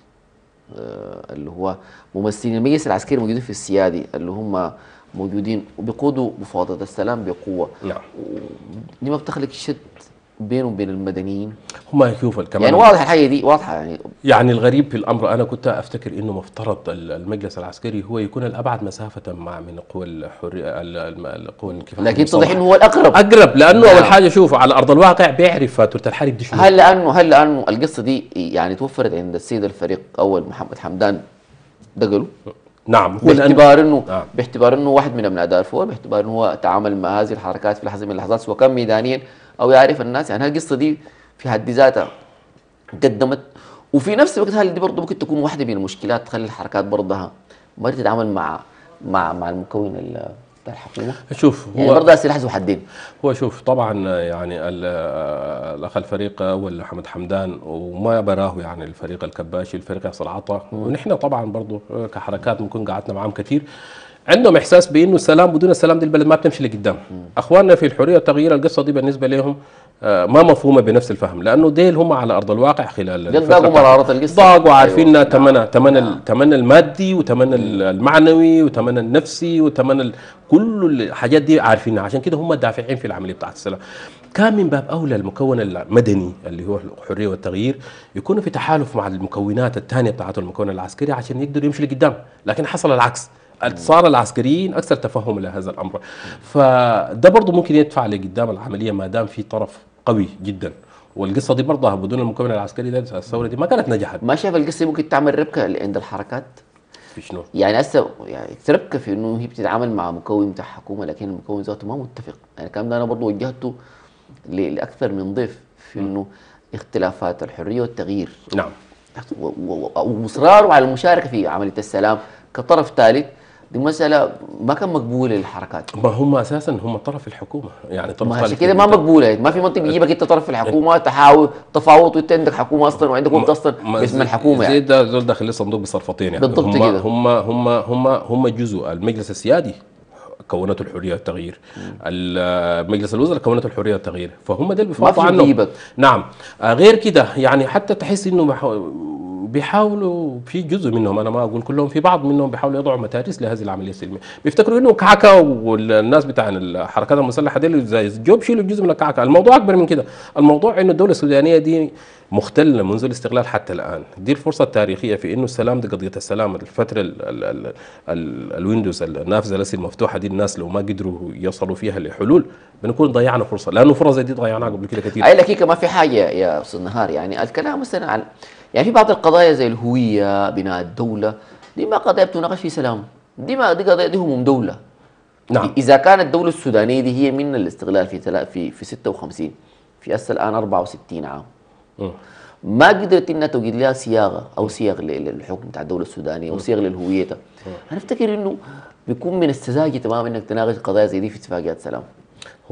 آه اللي هو ممثلين الميس العسكري موجودين في السيادي اللي هم موجودين وبيقودوا مفاوضات السلام بقوه نعم دي ما بتخلق شد بينه وبين المدنيين هم هيشوف كمان يعني واضح الحاجه دي واضحه يعني يعني الغريب في الامر انا كنت افتكر انه مفترض المجلس العسكري هو يكون الابعد مسافه مع من قوى الحريه القوى الكفاح لكن اتضح انه هو الاقرب اقرب لانه نعم. اول حاجه شوف على ارض الواقع بيعرف فاتوره الحرب دي شو هل لانه هل لانه القصه دي يعني توفرت عند السيد الفريق اول محمد حمدان دقلو نعم هو باعتبار انه نعم. باعتبار انه واحد من ابناء دارفور باعتبار انه هو تعامل مع هذه الحركات في لحظه من اللحظات وكان ميدانيا او يعرف الناس يعني القصه دي في حد ذاتها قدمت وفي نفس الوقت هل دي برضه ممكن تكون واحده من المشكلات تخلي الحركات برضها ما تتعامل مع مع مع المكون بتاع الحكومه شوف يعني برضه سلاح ذو حدين هو شوف طبعا يعني آه، الاخ الفريق اول حمد حمدان وما براه يعني الفريق الكباشي الفريق ياسر عطا ونحن طبعا برضه كحركات ممكن قعدنا معاهم كثير عندهم احساس بانه السلام بدون السلام دي البلد ما بتمشي لقدام اخواننا في الحريه والتغيير القصه دي بالنسبه لهم آه، ما مفهومه بنفس الفهم لانه ديل هم على ارض الواقع خلال ضاقوا مراره القصه ضاقوا عارفين انها تمنى تمنى تمنى المادي وتمنى المعنوي وتمنى النفسي وتمنى كل الحاجات دي عارفينها عشان كده هم دافعين في العمليه بتاعت السلام كان من باب اولى المكون المدني اللي هو الحريه والتغيير يكونوا في تحالف مع المكونات الثانيه بتاعت المكون العسكري عشان يقدروا يمشوا لقدام لكن حصل العكس صار العسكريين اكثر تفهما لهذا الامر فده برضه ممكن يدفع لقدام العمليه ما دام في طرف قوي جدا والقصه دي برضه بدون المكون العسكري ده الثوره دي ما كانت نجحت ما شايف القصه ممكن تعمل ربكه عند الحركات في شنو؟ يعني هسه يعني تربكه في انه هي بتتعامل مع مكون بتاع حكومه لكن المكون ذاته ما متفق يعني الكلام ده انا برضه وجهته لاكثر من ضيف في انه اختلافات الحريه والتغيير نعم واصراره على المشاركه في عمليه السلام كطرف ثالث دي مسألة ما كان مقبولة الحركات ما هم أساسا هم طرف الحكومة يعني طرف ما عشان كده ما مقبولة ما في منطق يجيبك أنت طرف الحكومة إيه. تحاول تفاوض وأنت عندك حكومة أصلا وعندك وقت أصلا باسم الحكومة يعني زيد زول داخل صندوق بصرفتين يعني بالضبط كده هم هم هم هم جزء المجلس السيادي كونته الحريه والتغيير مجلس الوزراء كونته الحريه والتغيير فهم دول بيفوتوا عنه نعم آه، غير كده يعني حتى تحس انه بيحاولوا في جزء منهم انا ما اقول كلهم في بعض منهم بيحاولوا يضعوا متاريس لهذه العمليه السلميه بيفتكروا انه كعكه والناس بتاع الحركات المسلحه دي زي جوب شيلوا جزء من الكعكه الموضوع اكبر من كده الموضوع انه الدوله السودانيه دي مختلة منذ الاستقلال حتى الآن دي الفرصة التاريخية في أنه السلام دي قضية السلام الفترة الـ الـ الـ الـ الويندوز النافذة لسه المفتوحة دي الناس لو ما قدروا يصلوا فيها لحلول بنكون ضيعنا فرصة لأنه فرصة دي ضيعناها قبل كده كثير أي لكيكة ما في حاجة يا أستاذ نهار يعني الكلام مثلا عن يعني في بعض القضايا زي الهوية بناء الدولة دي ما قضايا بتناقش في سلام دي ما دي قضايا دي هموم دولة نعم إذا كانت الدولة السودانية دي هي من الاستغلال في في في 56 في أسا الآن 64 عام اه. ما قدرت انها توجد لها صياغه او صيغ للحكم بتاع الدوله السودانيه او اه. صيغ للهويتها انا اه. افتكر انه بيكون من السذاجه تماما انك تناقش قضايا زي دي في اتفاقيات سلام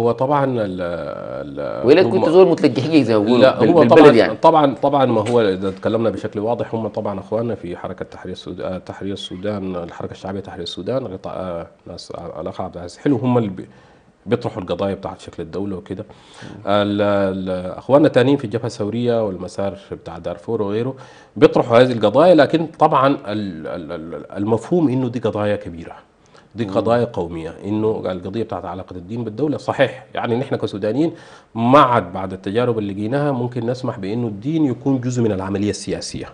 هو طبعا ال ال ولا كنت زول متلجحيه زي ما لا هو طبعا يعني. طبعا طبعا ما هو اذا تكلمنا بشكل واضح هم طبعا اخواننا في حركه تحرير السودان تحرير السودان الحركه الشعبيه تحرير السودان غطاء ناس الاخ عبد العزيز حلو هم اللي بيطرحوا القضايا بتاعت شكل الدوله وكده اخواننا التانيين في الجبهه الثوريه والمسار بتاع دارفور وغيره بيطرحوا هذه القضايا لكن طبعا المفهوم انه دي قضايا كبيره دي قضايا قوميه انه القضيه بتاعت علاقه الدين بالدوله صحيح يعني نحن كسودانيين ما عاد بعد التجارب اللي لقيناها ممكن نسمح بانه الدين يكون جزء من العمليه السياسيه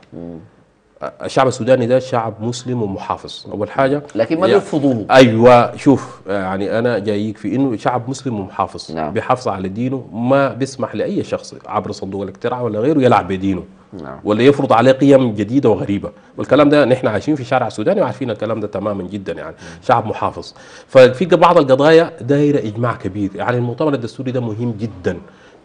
الشعب السوداني ده شعب مسلم ومحافظ اول حاجه لكن ما بيرفضوه ايوه شوف يعني انا جايك في انه شعب مسلم ومحافظ نعم. بيحافظ على دينه ما بيسمح لاي شخص عبر صندوق الاقتراع ولا غيره يلعب بدينه نعم. ولا يفرض عليه قيم جديده وغريبه والكلام ده نحن عايشين في شارع سوداني وعارفين الكلام ده تماما جدا يعني نعم. شعب محافظ ففي بعض القضايا دايره اجماع كبير يعني المؤتمر الدستوري ده مهم جدا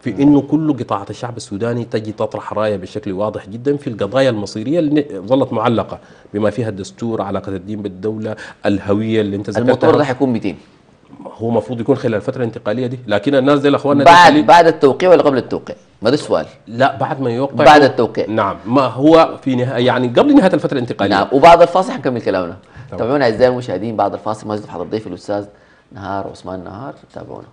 في انه كل قطاعات الشعب السوداني تجي تطرح رايه بشكل واضح جدا في القضايا المصيريه اللي ظلت معلقه بما فيها الدستور، علاقه الدين بالدوله، الهويه اللي انت ذكرتها المؤتمر ده يكون 200 هو المفروض يكون خلال الفتره الانتقاليه دي لكن الناس دي اخواننا بعد بعد التوقيع ولا قبل التوقيع ما ده السؤال لا بعد ما يوقع بعد التوقيع نعم ما هو في نهايه يعني قبل نهايه الفتره الانتقاليه نعم وبعد الفاصل حنكمل كلامنا تابعونا اعزائي المشاهدين بعد الفاصل ما زلت حضر ضيف الاستاذ نهار عثمان نهار تابعونا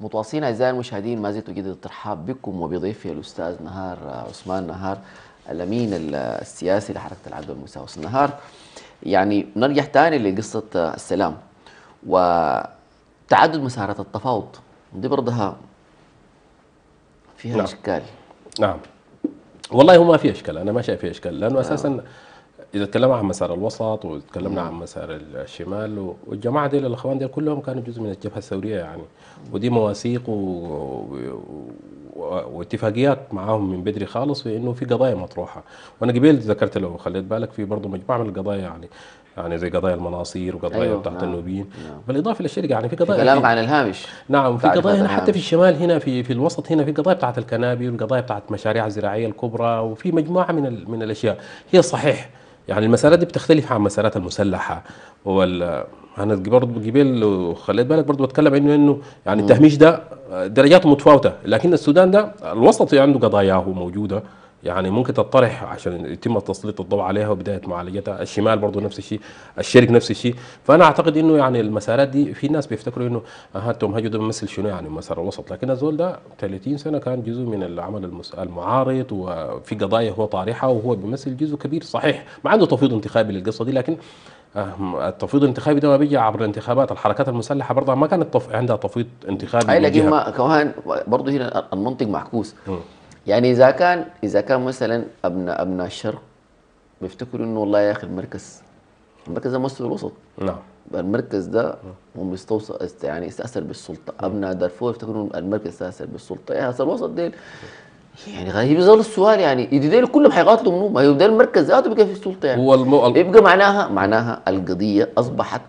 متواصلين اعزائي المشاهدين ما زلت اجدد الترحاب بكم وبضيفي الاستاذ نهار عثمان نهار الامين السياسي لحركه العدل والمساواه النهار يعني نرجع ثاني لقصه آه، السلام وتعدد مسارات التفاوض دي برضها فيها نعم. اشكال نعم والله هو ما في اشكال انا ما شايف في اشكال لانه نعم. اساسا اذا تكلمنا عن مسار الوسط وتكلمنا عن مسار الشمال والجماعه دي الاخوان دي كلهم كانوا جزء من الجبهه الثوريه يعني ودي مواثيق و... و... واتفاقيات معاهم من بدري خالص في انه في قضايا مطروحه وانا قبل ذكرت لو خليت بالك في برضه مجموعه من القضايا يعني يعني زي قضايا المناصير وقضايا أيوه بتاعت نعم النوبيين نعم بالاضافه للشركه يعني في قضايا كلامك عن الهامش نعم في قضايا هنا حتى في الشمال هنا في في الوسط هنا في قضايا بتاعت الكنابي والقضايا بتاعت المشاريع الزراعيه الكبرى وفي مجموعه من من الاشياء هي صحيح يعني المسارات دي بتختلف عن مسارات المسلحه وال انا برضه جبال وخليت بالك برضه بتكلم انه انه يعني التهميش ده درجاته متفاوته لكن السودان ده الوسط عنده قضاياه موجوده يعني ممكن تطرح عشان يتم تسليط الضوء عليها وبدايه معالجتها الشمال برضه نفس الشيء الشرق نفس الشيء فانا اعتقد انه يعني المسارات دي في ناس بيفتكروا انه اها توم هاجو ده بيمثل شنو يعني المسار الوسط لكن الزول ده 30 سنه كان جزء من العمل المعارض وفي قضايا هو طارحها وهو بيمثل جزء كبير صحيح ما عنده تفويض انتخابي للقصه دي لكن التفويض الانتخابي ده ما بيجي عبر الانتخابات الحركات المسلحه برضه ما كانت عندها تفويض انتخابي اي لكن كمان برضه هنا المنطق معكوس يعني اذا كان اذا كان مثلا ابناء ابناء الشرق بيفتكروا انه والله يا اخي المركز المركز ده مصر الوسط نعم المركز ده هو مستوصل يعني استاثر بالسلطه ابناء دارفور يفتكروا المركز استاثر بالسلطه يا إيه، اخي الوسط ديل يعني غريب بيظل السؤال يعني ديل كلهم هيقاتلوا منو ما ده المركز ذاته بقى في السلطه يعني هو المو... يبقى معناها معناها القضيه اصبحت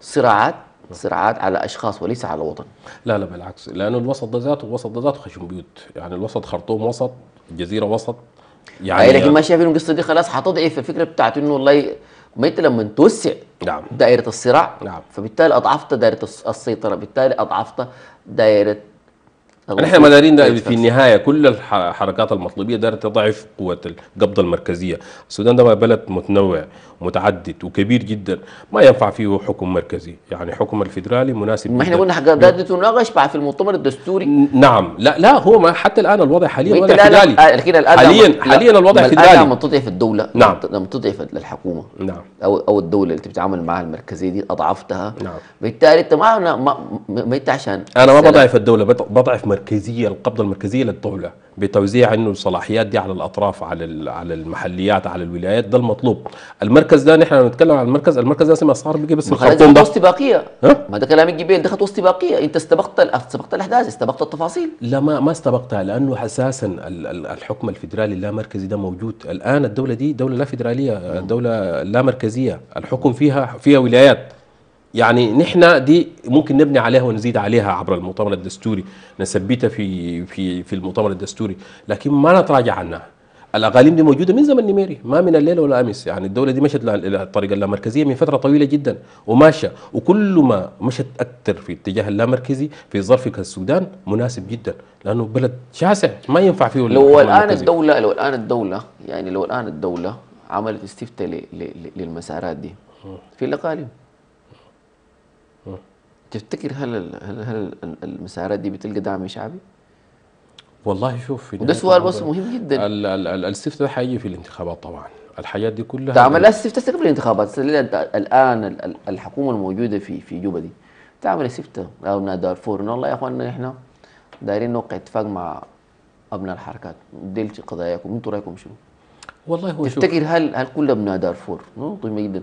صراعات نعم. صراعات على اشخاص وليس على وطن لا لا بالعكس لانه الوسط ده ذاته الوسط ده ذاته خشم بيوت يعني الوسط خرطوم وسط الجزيره وسط يعني لكن يعني ما شايفين القصه دي خلاص حتضعف الفكره بتاعت انه والله ما انت لما توسع نعم. دائره الصراع نعم. فبالتالي اضعفت دائره السيطره بالتالي اضعفت دائره نحن مدارين ده في النهايه كل الحركات المطلوبيه دار تضعف قوه القبضه المركزيه، السودان ده بلد متنوع متعدد وكبير جدا ما ينفع فيه حكم مركزي، يعني حكم الفيدرالي مناسب ما احنا قلنا حاجات نعم. ده تناقش في المؤتمر الدستوري نعم لا لا هو ما حتى الان الوضع حاليا الوضع فيدرالي آه، حاليا حاليا الوضع فيدرالي الان لما تضعف الدوله نعم لما تضعف الحكومه نعم او او الدوله اللي بتتعامل معها المركزيه دي اضعفتها نعم بالتالي انت ما ما انت عشان انا ما بضعف الدوله بضعف مركزي المركزيه القبضه المركزيه للدوله بتوزيع انه الصلاحيات دي على الاطراف على على المحليات على الولايات ده المطلوب المركز ده نحن نتكلم عن المركز المركز ده ما صار بيجي بس الخرطوم ده استباقيه ما ده كلام الجبيل دخلت استباقيه انت استبقت استبقت الاحداث استبقت التفاصيل لا ما ما استبقتها لانه اساسا الحكم الفدرالي اللامركزي ده موجود الان الدوله دي دوله لا فدراليه دوله لا مركزيه الحكم فيها فيها ولايات يعني نحن دي ممكن نبني عليها ونزيد عليها عبر المؤتمر الدستوري نثبتها في في في المؤتمر الدستوري لكن ما نتراجع عنها الاقاليم دي موجوده من زمن نميري ما من الليله ولا امس يعني الدوله دي مشت الى الطريقه اللامركزيه من فتره طويله جدا وماشيه وكل ما مشت اكثر في اتجاه اللامركزي في ظرف السودان مناسب جدا لانه بلد شاسع ما ينفع فيه لو الان الدوله لو الان الدوله يعني لو الان الدوله عملت استفتاء للمسارات دي في الاقاليم تفتكر هل هل هل المسارات دي بتلقى دعم شعبي؟ والله شوف ده سؤال بس مهم جدا السيفت ده حقيقي في الانتخابات طبعا الحياه دي كلها تعمل السيفت قبل الانتخابات الان الحكومه الموجوده في في جوبا دي تعمل السيفت او دارفور والله يا اخواننا احنا دايرين نوقع اتفاق مع ابناء الحركات دي قضاياكم انتوا رايكم شنو؟ والله هو تفتكر هل هل كل ابناء دارفور نقطه مهمه جدا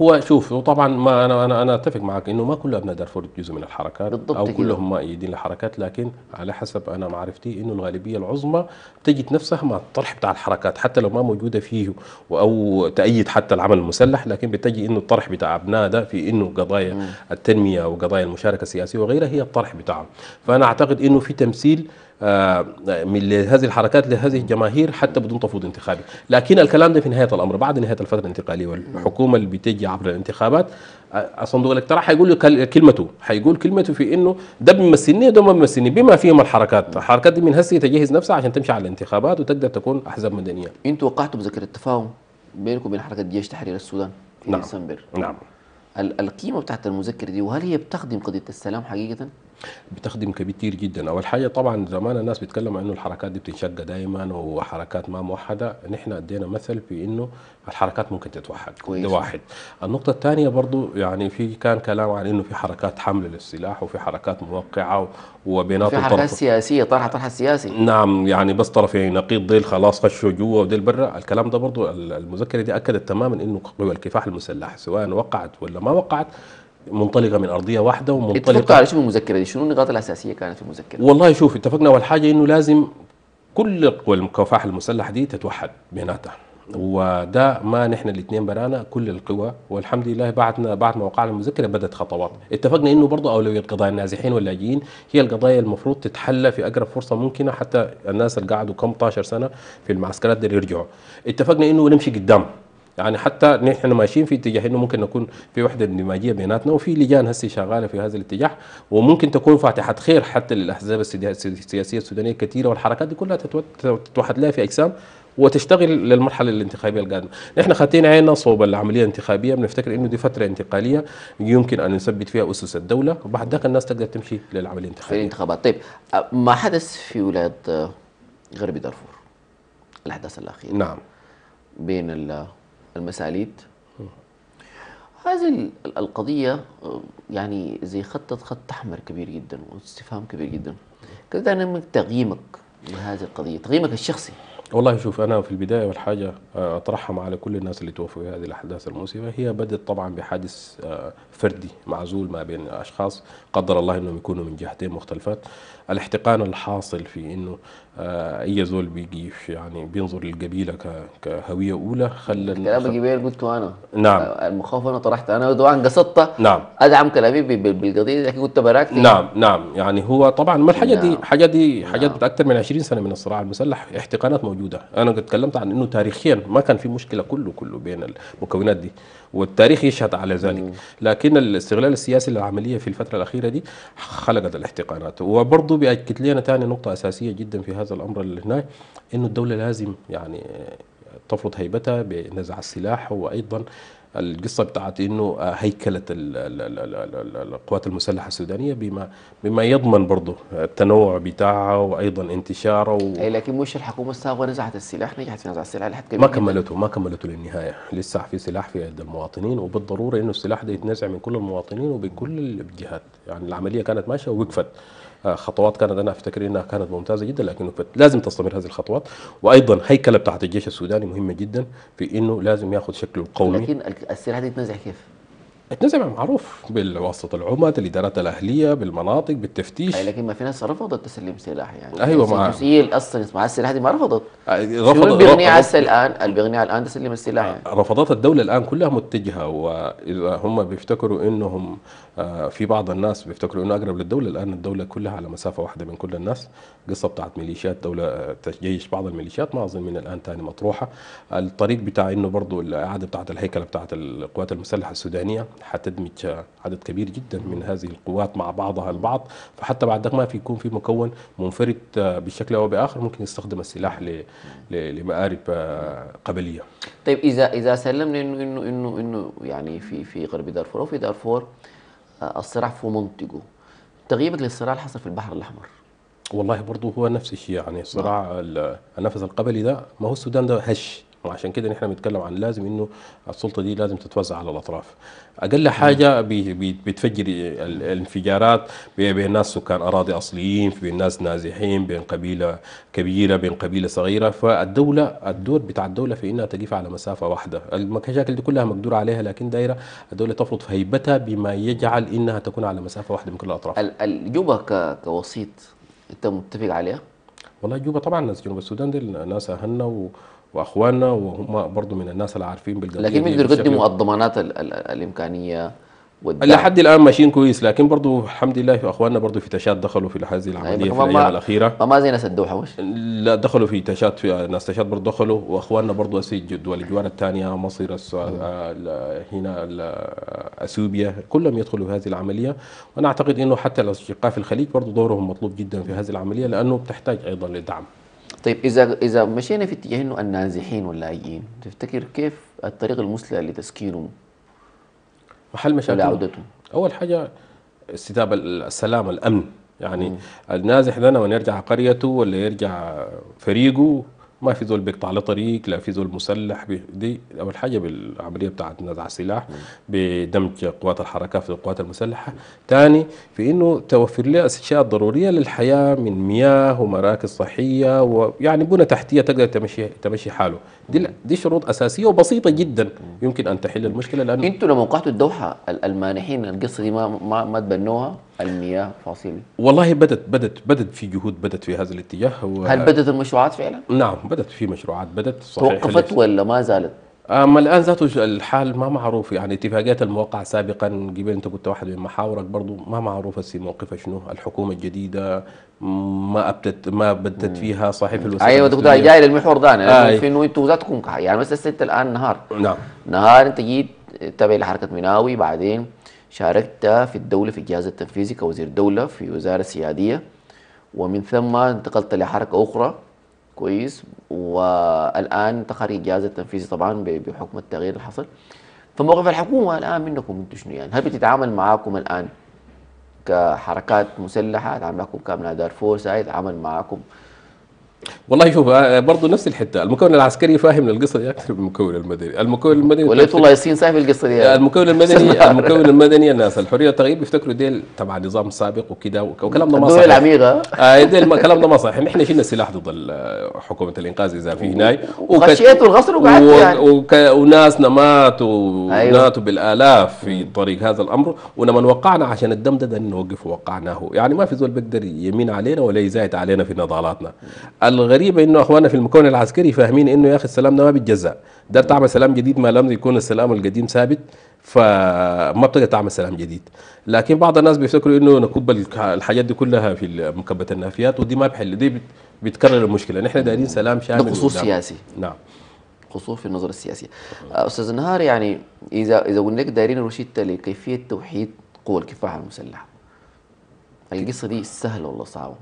هو شوف طبعا ما انا انا انا اتفق معك انه ما كل ابناء دارفور جزء من الحركات بالضبط او كلهم مؤيدين للحركات لكن على حسب انا معرفتي انه الغالبيه العظمى تجد نفسها مع الطرح بتاع الحركات حتى لو ما موجوده فيه او تأيد حتى العمل المسلح لكن بتجي انه الطرح بتاع ابناء ده في انه قضايا التنميه وقضايا المشاركه السياسيه وغيرها هي الطرح بتاعهم فانا اعتقد انه في تمثيل آه، من هذه الحركات لهذه الجماهير حتى بدون تفوض انتخابي لكن الكلام ده في نهايه الامر بعد نهايه الفتره الانتقاليه والحكومه اللي بتجي عبر الانتخابات آه، صندوق الاقتراع هيقول كلمته هيقول كلمته في انه ده بيمثلني وده ما بيمثلني بما فيهم الحركات الحركات دي من هسه تجهز نفسها عشان تمشي على الانتخابات وتقدر تكون احزاب مدنيه انتوا وقعتوا بذكر التفاهم بينكم وبين حركه جيش تحرير السودان في نعم. ديسمبر نعم القيمه بتاعت المذكره دي وهل هي بتخدم قضيه السلام حقيقه؟ بتخدم كبير جدا اول حاجه طبعا زمان الناس بيتكلموا انه الحركات دي بتنشق دايما وحركات ما موحده نحن ادينا مثل في انه الحركات ممكن تتوحد كويس. ده واحد النقطه الثانيه برضو يعني في كان كلام عن انه في حركات حمل للسلاح وفي حركات موقعه وبينات في حركات سياسيه طرح طرح سياسي نعم يعني بس طرفين يعني نقيض ديل خلاص خشوا جوا وديل برا الكلام ده برضو المذكره دي اكدت تماما انه قوى الكفاح المسلح سواء وقعت ولا ما وقعت منطلقه من ارضيه واحده ومنطلقه اتفقنا على شنو المذكره دي؟ شنو النقاط الاساسيه كانت في المذكره؟ والله شوف اتفقنا اول حاجه انه لازم كل القوى المكافحه المسلحه دي تتوحد بيناتها وده ما نحن الاثنين برانا كل القوى والحمد لله بعدنا بعد ما وقعنا المذكره بدات خطوات اتفقنا انه برضه اولويه قضايا النازحين واللاجئين هي القضايا المفروض تتحلى في اقرب فرصه ممكنه حتى الناس اللي قعدوا كم 12 سنه في المعسكرات دي يرجعوا اتفقنا انه نمشي قدام يعني حتى نحن ماشيين في اتجاه انه ممكن نكون في وحده اندماجيه بيناتنا وفي لجان هسه شغاله في هذا الاتجاه وممكن تكون فاتحه خير حتى للاحزاب السياسيه السودانيه كثيره والحركات دي كلها تتوحد لها في اجسام وتشتغل للمرحلة الانتخابية القادمة نحن خاتين عيننا صوب العملية الانتخابية بنفتكر انه دي فترة انتقالية يمكن ان نثبت فيها اسس الدولة وبعد ذلك الناس تقدر تمشي للعملية الانتخابية الانتخابات طيب أه، ما حدث في ولاية آه، غربي دارفور الاحداث الاخيرة نعم بين المساليت هذه القضية آه، يعني زي خطت خط أحمر كبير جدا واستفهام كبير جدا كنت أنا من تقييمك لهذه القضية تقييمك الشخصي والله شوف أنا في البداية والحاجة اترحم آه، على كل الناس اللي توفوا في هذه الأحداث المؤسفة هي بدأت طبعا بحادث آه، فردي معزول ما بين أشخاص قدر الله أنهم يكونوا من جهتين مختلفات الاحتقان الحاصل في أنه آه، اي زول بيجي يعني بينظر للقبيله كهويه اولى خلى الكلام خل... قلته انا نعم آه، المخاوف انا طرحت انا طبعا قصدت نعم ادعم كلامي بالقضيه لكن كنت براكتي نعم نعم يعني هو طبعا ما الحاجه نعم. دي حاجه دي حاجات نعم. اكثر من 20 سنه من الصراع المسلح احتقانات موجوده انا اتكلمت تكلمت عن انه تاريخيا ما كان في مشكله كله كله بين المكونات دي والتاريخ يشهد على ذلك مم. لكن الاستغلال السياسي للعمليه في الفتره الاخيره دي خلقت الاحتقانات وبرضه بأكد لنا ثاني نقطه اساسيه جدا في هذا هذا الامر اللي هنا انه الدوله لازم يعني تفرض هيبتها بنزع السلاح وايضا القصة بتاعت انه هيكلة القوات المسلحة السودانية بما بما يضمن برضه التنوع بتاعها وايضا انتشاره و... اي لكن مش الحكومة السابقة نزعت السلاح نجحت في نزع السلاح لحد ما كملته ما كملته للنهاية لسه في سلاح في يد المواطنين وبالضرورة انه السلاح ده يتنزع من كل المواطنين وبكل كل الجهات يعني العملية كانت ماشية ووقفت آه، خطوات كانت انا افتكر انها كانت ممتازه جدا لكن لازم تستمر هذه الخطوات وايضا هيكله بتاعت الجيش السوداني مهمه جدا في انه لازم ياخذ شكله القومي لكن السلاح هذه تنزع كيف؟ تنزع معروف بالواسطه العمد الادارات الاهليه بالمناطق بالتفتيش أي لكن ما في ناس رفضت تسليم سلاح يعني ايوه يعني ما الجزئيه اصلا مع السلاح هذه ما رفضت رفضت البغنية هسه الان البغنية الان تسلم السلاح يعني. رفضت الدوله الان كلها متجهه واذا هم بيفتكروا انهم آه، في بعض الناس بيفتكروا انه اقرب للدوله الان الدوله كلها على مسافه واحده من كل الناس قصه بتاعت ميليشيات دوله آه، تجيش بعض الميليشيات ما اظن من الان ثاني مطروحه الطريق بتاع انه برضه الاعاده بتاعت الهيكله بتاعت القوات المسلحه السودانيه حتدمج آه، عدد كبير جدا من هذه القوات مع بعضها البعض فحتى بعد ما في يكون في مكون منفرد بشكل او باخر ممكن يستخدم السلاح لمآرب قبليه. طيب اذا اذا سلمنا انه انه انه يعني في في غرب دارفور وفي دارفور الصراع في منطقه تغييبك للصراع اللي حصل في البحر الاحمر والله برضه هو نفس الشيء يعني الصراع نعم. النفس القبلي ده ما هو السودان ده هش وعشان كده نحن بنتكلم عن لازم انه السلطه دي لازم تتوزع على الاطراف اقل حاجه بتفجر الانفجارات بين ناس سكان اراضي اصليين بين ناس نازحين بين قبيله كبيره بين قبيله صغيره فالدوله الدور بتاع الدوله في انها تقف على مسافه واحده المشاكل دي كلها مقدور عليها لكن دايره الدوله تفرض في هيبتها بما يجعل انها تكون على مسافه واحده من كل الاطراف الجوبه كوسيط انت متفق عليها والله جوبا طبعا ناس جنوب السودان دي ناس اهلنا و... واخواننا وهم برضه من الناس اللي عارفين بالقضيه لكن بيقدروا يقدموا الضمانات الامكانيه لحد الان ماشيين كويس لكن برضه الحمد لله في اخواننا برضه في تشات دخلوا في هذه أيوة، العمليه في الايام الاخيره ما زي ناس الدوحه وش لا دخلوا في تشات في ناس تشات برضه دخلوا واخواننا برضه الدول الجوار الثانيه مصر آه، هنا آه، اثيوبيا كلهم يدخلوا في هذه العمليه وانا اعتقد انه حتى الاصدقاء في الخليج برضه دورهم مطلوب جدا في هذه العمليه لانه بتحتاج ايضا للدعم طيب اذا اذا مشينا في اتجاه انه النازحين واللاجئين تفتكر كيف الطريق المثلى لتسكينهم محل مشاكل ولعودتهم اول حاجه استتابه السلام الامن يعني مم. النازح ده لما يرجع قريته ولا يرجع فريقه ما في زول بيقطع له طريق لا في زول مسلح دي اول حاجه بالعمليه بتاعت نزع السلاح بدمج قوات الحركه في القوات المسلحه ثاني في انه توفر له الاشياء الضروريه للحياه من مياه ومراكز صحيه ويعني بنى تحتيه تقدر تمشي تمشي حاله دي دي شروط اساسيه وبسيطه جدا يمكن ان تحل المشكله لانه انتوا لما وقعتوا الدوحه المانحين القصه دي ما ما, ما تبنوها المياه فاصل والله بدت بدت بدت في جهود بدت في هذا الاتجاه هل بدت المشروعات فعلا؟ نعم بدت في مشروعات بدت صحيح توقفت ولا ما زالت؟ اما الان ذاته الحال ما معروف يعني اتفاقيات الموقع سابقا قبل انت كنت واحد من محاورك برضو ما معروف هسه موقفها شنو الحكومه الجديده ما ابتت ما بدت فيها صحيفه الوسائل ايوه دكتور جاي للمحور ده انا في انه يعني انتم ذاتكم يعني بس انت الان نهار نعم نهار انت جيت تابع لحركه مناوي بعدين شاركت في الدوله في الجهاز التنفيذي كوزير دوله في وزاره سياديه ومن ثم انتقلت لحركه اخرى كويس والان تخرج الجهاز التنفيذي طبعا بحكم التغيير اللي حصل فموقف الحكومه الان منكم انتم شنو يعني هل بتتعامل معاكم الان كحركات مسلحه تعامل معاكم كامنادار فورس هيتعامل معاكم والله شوف آه، آه، برضه نفس الحته المكون العسكري فاهم القصه دي اكثر من المكون المدني المكون المدني وليت الله ياسين صاحب القصه دي آه، المكون المدني المكون المدني الناس الحريه والتغيير بيفتكروا ديل تبع نظام سابق وكده وكلام ده ما صح العميقه آه ديل الكلام ده ما صح احنا شلنا السلاح ضد حكومه الانقاذ اذا في هناي وخشيت الغصر وقعدت يعني وك... وناسنا ماتوا أيوة. ماتوا بالالاف في طريق هذا الامر ولما وقعنا عشان الدم ده, ده وقعناه يعني ما في زول بيقدر يمين علينا ولا يزايد علينا في نضالاتنا الغريب انه اخواننا في المكون العسكري فاهمين انه يا اخي السلام ده ما بيتجزا ده طعم سلام جديد ما لم يكون السلام القديم ثابت فما بتقدر تعمل سلام جديد لكن بعض الناس بيفتكروا انه نكب الحاجات دي كلها في مكبه النافيات ودي ما بحل دي بتكرر المشكله نحن دايرين سلام شامل ده قصور سياسي نعم قصور في النظره السياسيه آه، استاذ نهار يعني اذا اذا قلنا لك دايرين روشته لكيفيه توحيد قوى الكفاح المسلح القصه دي سهله ولا صعبه؟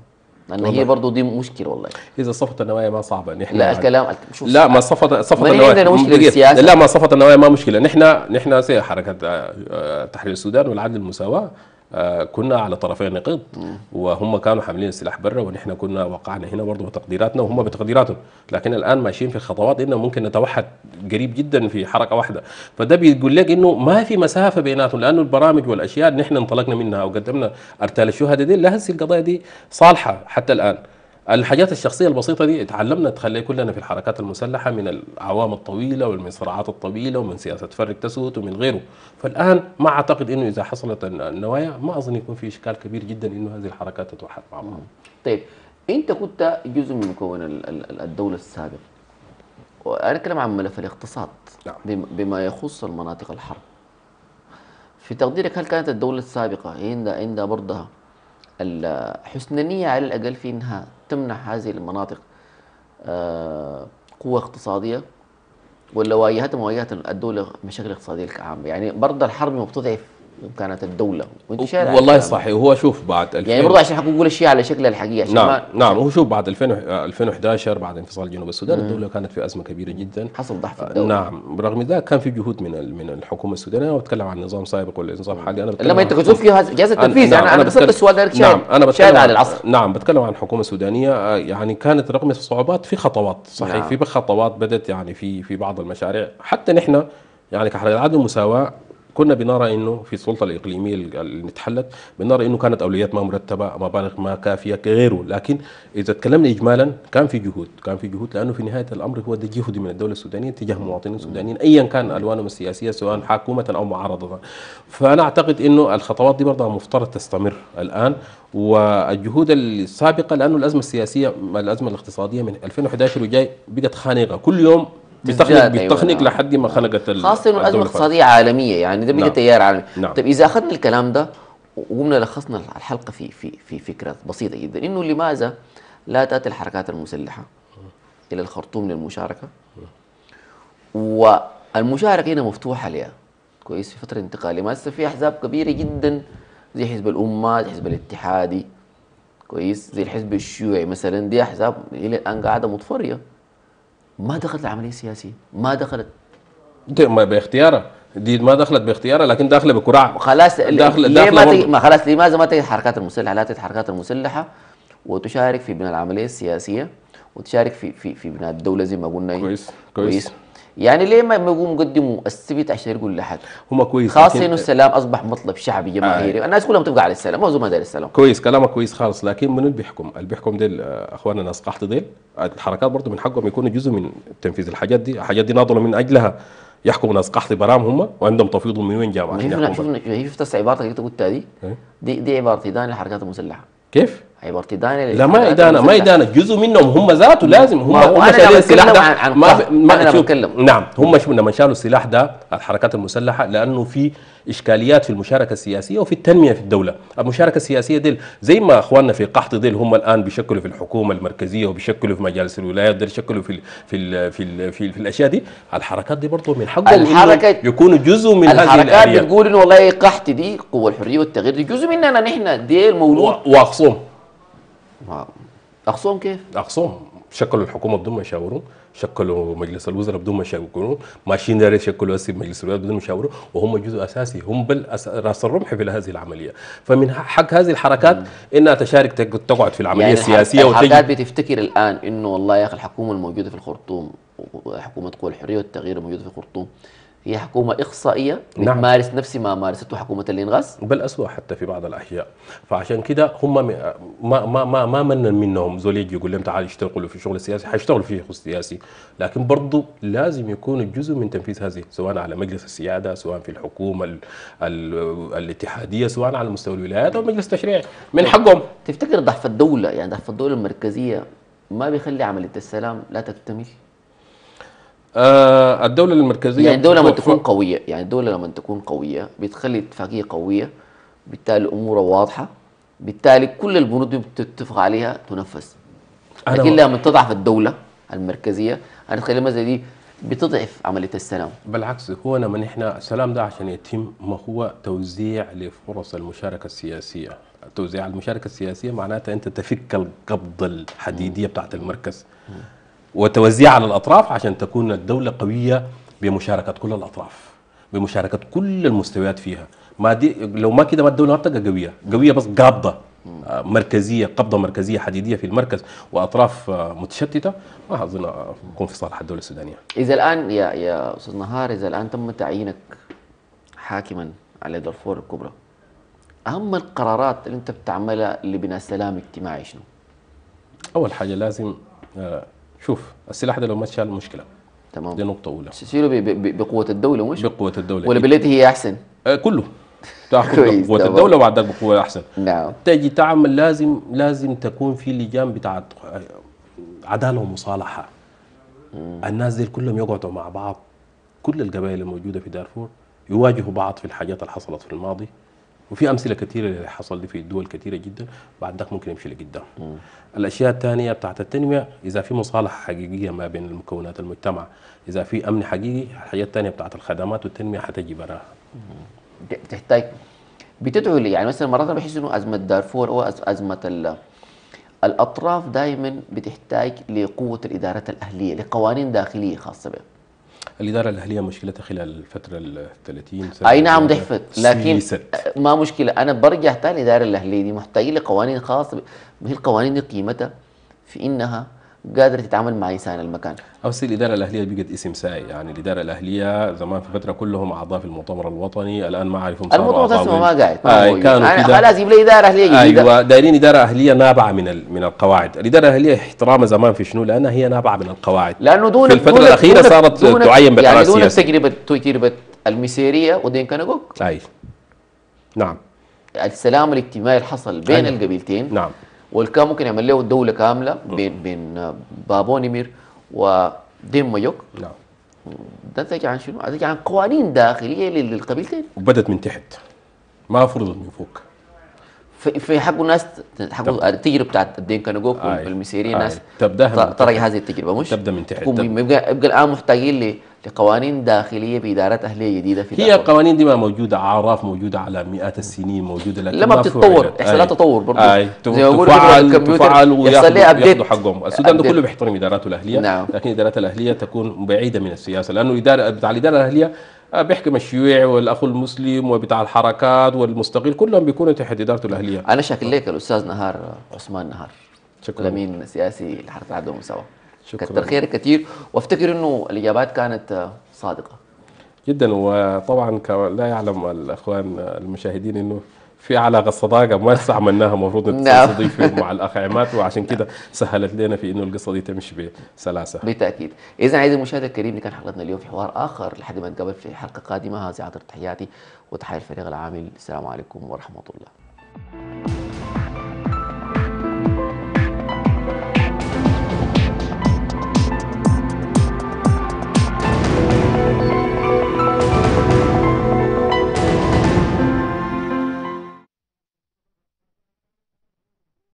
لان هي برضه دي مشكله والله اذا صفت النوايا ما صعبه نحن لا الكلام شوف لا ما صفت صفت النوايا عندنا مشكله بالسياسه لا ما صفت النوايا ما مشكله نحن نحن زي حركه آه، آه، تحرير السودان والعدل المساواه آه، كنا على طرفي النقيض وهم كانوا حاملين السلاح برا ونحن كنا وقعنا هنا برضه بتقديراتنا وهم بتقديراتهم لكن الان ماشيين في خطوات انه ممكن نتوحد قريب جدا في حركه واحده فده بيقول لك انه ما في مسافه بيناتهم لانه البرامج والاشياء نحن انطلقنا منها وقدمنا ارتال الشهداء دي لا القضايا دي صالحه حتى الان الحاجات الشخصية البسيطة دي اتعلمنا تخلي كلنا في الحركات المسلحة من الأعوام الطويلة ومن الصراعات الطويلة ومن سياسة فرق تسوت ومن غيره فالآن ما أعتقد أنه إذا حصلت النوايا ما أظن يكون في إشكال كبير جدا أنه هذه الحركات تتوحد مع بعض طيب أنت كنت جزء من مكون الدولة السابق أنا أتكلم عن ملف الاقتصاد نعم. بما يخص المناطق الحرب في تقديرك هل كانت الدولة السابقة عندها عندها برضها حسن النية على الأقل في أنها تمنح هذه المناطق آه، قوة اقتصادية ولا واجهتها مواجهة الدولة مشاكل اقتصادية العامة يعني برضه الحرب ما بتضعف كانت الدوله شارع والله صحيح وهو شوف بعد يعني برضه عشان يقول الشيء على شكل الحقيقي عشان نعم ما نعم هو شوف بعد 2011 بعد انفصال جنوب السودان مم. الدوله كانت في ازمه كبيره جدا حصل ضعف آه، الدوله نعم برغم ذلك كان في جهود من من الحكومه السودانيه انا بتكلم عن نظام سابق ولا الحالي انا انا لما انت كنت فيها جهاز التنفيذ نعم، انا انا بسالت السؤال ده نعم انا بتكلم على العصر نعم بتكلم عن الحكومه السودانيه آه، يعني كانت رغم الصعوبات في خطوات صحيح نعم. في خطوات بدات يعني في في بعض المشاريع حتى نحن يعني كحركه عدم المساواه كنا بنرى انه في السلطه الاقليميه اللي اتحلت بنرى انه كانت اولويات ما مرتبه مبالغ ما كافيه كغيره لكن اذا تكلمنا اجمالا كان في جهود كان في جهود لانه في نهايه الامر هو ده جهد من الدوله السودانيه تجاه مواطنين سودانيين ايا كان الوانهم السياسيه سواء حاكمه او معارضه فانا اعتقد انه الخطوات دي برضه مفترض تستمر الان والجهود السابقه لانه الازمه السياسيه الازمه الاقتصاديه من 2011 وجاي بقت خانقه كل يوم بتخنق بتخنق أيوة لحد ما خنقت خاصه انه الازمه الاقتصاديه عالميه يعني ده بيجي نعم. تيار عالمي نعم. طيب اذا اخذنا الكلام ده وقمنا لخصنا الحلقه في في في فكره بسيطه جدا انه لماذا لا تاتي الحركات المسلحه الى الخرطوم للمشاركه والمشاركه هنا مفتوحه لها كويس في فتره انتقاليه ما في احزاب كبيره جدا زي حزب الامه زي حزب الاتحادي كويس زي الحزب الشيوعي مثلا دي احزاب الى الان قاعده متفريه ما دخلت العمليه السياسيه ما دخلت ما باختيارها دي ما دخلت باختيارها لكن داخله بكراع خلاص داخل ليه داخل ما, تجي ما خلاص لماذا ما تجي الحركات المسلحه لا تجي الحركات المسلحه وتشارك في بناء العمليه السياسيه وتشارك في في في بناء الدوله زي ما قلنا إيه؟ كويس كويس, كويس. يعني ليه ما بيقوموا مقدموا السبت عشان يقول لحد هم كويس خاصه انه السلام اصبح مطلب شعبي آه، جماهيري آه. الناس كلها بتبقى على السلام معظمها داير السلام كويس كلامك كويس خالص لكن من اللي بيحكم؟ اللي بيحكم ديل آه، اخواننا ناس قحط ديل الحركات برضه من حقهم يكونوا جزء من تنفيذ الحاجات دي الحاجات دي ناضله من اجلها يحكموا ناس قحط برام هم وعندهم تفويض من وين جابوا عشان يحكموا شفت عبارتك اللي انت قلتها دي إيه؟ دي دي عبارتي داني الحركات المسلحه كيف؟ اي برتدانه لا ما ادانه ما ادانه جزء منهم هم ذاته لازم هم هم شالوا السلاح ده ما في ما انا بتكلم نعم هم لما شالوا السلاح ده الحركات المسلحه لانه في اشكاليات في المشاركه السياسيه وفي التنميه في الدوله، المشاركه السياسيه ديل زي ما اخواننا في قحط ديل هم الان بيشكلوا في الحكومه المركزيه وبيشكلوا في مجالس الولايات بيشكلوا في الـ في الـ في, الـ في, الـ في الاشياء دي، الحركات دي برضه من حقهم الحركه يكونوا جزء من هذه هذه الحركات بتقول انه والله قحط دي قوى الحريه والتغيير دي جزء مننا نحن ديل مولود واخصوم آه. اقصهم كيف؟ اقصهم شكلوا الحكومه بدون ما يشاوروا شكلوا مجلس الوزراء بدون ما يشاوروا ماشيين داري شكلوا مجلس الوزراء بدون ما يشاوروا وهم جزء اساسي هم بل راس الرمح في هذه العمليه فمن حق هذه الحركات مم. انها تشارك تقعد في العمليه يعني السياسيه الحركات بتفتكر الان انه والله يا اخي الحكومه الموجوده في الخرطوم حكومه قوى الحريه والتغيير الموجوده في الخرطوم هي حكومة إقصائية بتمارس نعم. نفس ما مارسته حكومة الإنغاز بل أسوأ حتى في بعض الأحياء فعشان كده هم ما ما ما ما من منهم زول يجي يقول لهم تعالوا اشتغلوا في الشغل السياسي حيشتغلوا في الشغل السياسي لكن برضه لازم يكونوا جزء من تنفيذ هذه سواء على مجلس السيادة سواء في الحكومة ال ال الاتحادية سواء على مستوى الولايات أو مجلس التشريع من طيب. حقهم تفتكر ضعف الدولة يعني ضعف الدولة المركزية ما بيخلي عملية السلام لا تكتمل آه الدوله المركزيه يعني الدوله لما تكون قويه يعني الدوله لما تكون قويه بتخلي اتفاقيه قويه بالتالي امورها واضحه بالتالي كل البنود اللي بتتفق عليها تنفذ لكن لما تضعف الدوله المركزيه هنتكلم زي دي بتضعف عمليه السلام بالعكس هو لما احنا السلام ده عشان يتم ما هو توزيع لفرص المشاركه السياسيه توزيع المشاركه السياسيه معناتها انت تفك القبضه الحديديه بتاعت المركز م. وتوزيع على الأطراف عشان تكون الدولة قوية بمشاركة كل الأطراف بمشاركة كل المستويات فيها ما دي لو ما كده ما الدولة ما بتبقى قوية قوية بس قابضة مركزية قبضة مركزية حديدية في المركز وأطراف آه، متشتتة ما أظن يكون في صالح الدولة السودانية إذا الآن يا يا أستاذ نهار إذا الآن تم تعيينك حاكما على دارفور الكبرى أهم القرارات اللي أنت بتعملها لبناء سلام اجتماعي شنو؟ أول حاجة لازم آه، شوف السلاح ده لو ما تشال مشكله تمام دي نقطه اولى تشيله بقوه الدوله مش بقوه الدوله ولا بالتي هي احسن آه كله تاخذ بقوه الدوله وبعدك بقوه احسن نعم تجي تعمل لازم لازم تكون في لجان بتاعت عداله ومصالحه مم. الناس دي كلهم يقعدوا مع بعض كل القبائل الموجوده في دارفور يواجهوا بعض في الحاجات اللي حصلت في الماضي وفي امثله كثيره اللي حصل لي في دول كثيره جدا بعد ذاك ممكن يمشي لقدام الاشياء الثانيه بتاعت التنميه اذا في مصالحه حقيقيه ما بين المكونات المجتمع اذا في امن حقيقي الحاجات الثانيه بتاعت الخدمات والتنميه حتجي براها بتحتاج طيب. بتدعو لي يعني مثلا مرات بحس انه ازمه دارفور او ازمه ال الاطراف دائما بتحتاج لقوه الادارات الاهليه لقوانين داخليه خاصه بها الاداره الاهليه مشكلتها خلال الفتره ال 30 سنه اي نعم ضعفت لكن سيست. ما مشكله انا برجع تاني الاداره الاهليه دي محتاجه لقوانين خاصه هي القوانين دي قيمتها في انها قادره تتعامل مع انسان المكان او سي الاداره الاهليه بقت اسم ساي يعني الاداره الاهليه زمان في فتره كلهم اعضاء في المؤتمر الوطني الان ما اعرفهم صاروا المؤتمر الوطني ما قاعد آه كانوا يعني خلاص يجيب اداره اهليه جديده ايوه دايرين اداره اهليه نابعه من من القواعد الاداره الاهليه احترامها زمان في شنو لانها هي نابعه من القواعد لانه دون في الفتره دونك الاخيره دونك صارت تعين بالقرار يعني دون تجربه تجربه المسيريه ودين كنغوك اي نعم السلام الاجتماعي اللي حصل بين أيوة. القبيلتين نعم والكام ممكن يعمل له دوله كامله بين بين آه، بابونيمير نمير مايوك نعم ده نتج عن شنو؟ نتج عن قوانين داخليه للقبيلتين وبدت من تحت ما فرضت من فوق في حق ناس حق التجربه بتاعت الدين كانوا جوكم المسيريين ناس ترى هذه التجربه مش تبدا من تحت يبقى يبقى الان محتاجين لقوانين داخليه بادارات اهليه جديده في هي القوانين دي ما موجوده اعراف موجوده على مئات السنين موجوده لكن لما بتتطور يحصل لها تطور برضه اي تفعل تفعل وياخذوا حقهم السودان ده كله بيحترم اداراته الاهليه نعم. لكن الادارات الاهليه تكون بعيده من السياسه لانه الاداره بتاع الاداره الاهليه آه، بيحكم الشيوعي والاخو المسلم وبتاع الحركات والمستقل كلهم بيكونوا تحت ادارته الاهليه انا شاكر لك الاستاذ نهار عثمان نهار شكرا الامين السياسي لحركه العدل والمساواه شكرا كتر خير كثير وافتكر انه الاجابات كانت آه، صادقه جدا وطبعا لا يعلم الاخوان المشاهدين انه في علاقه صداقه ما استعملناها المفروض نستضيف نعم. مع الاخ عماد وعشان كده نعم. سهلت لنا في انه القصه دي تمشي بسلاسه بالتاكيد اذا عايز المشاهد الكريم كان حلقتنا اليوم في حوار اخر لحد ما نتقابل في حلقه قادمه هذه عطر تحياتي وتحيه الفريق العامل السلام عليكم ورحمه الله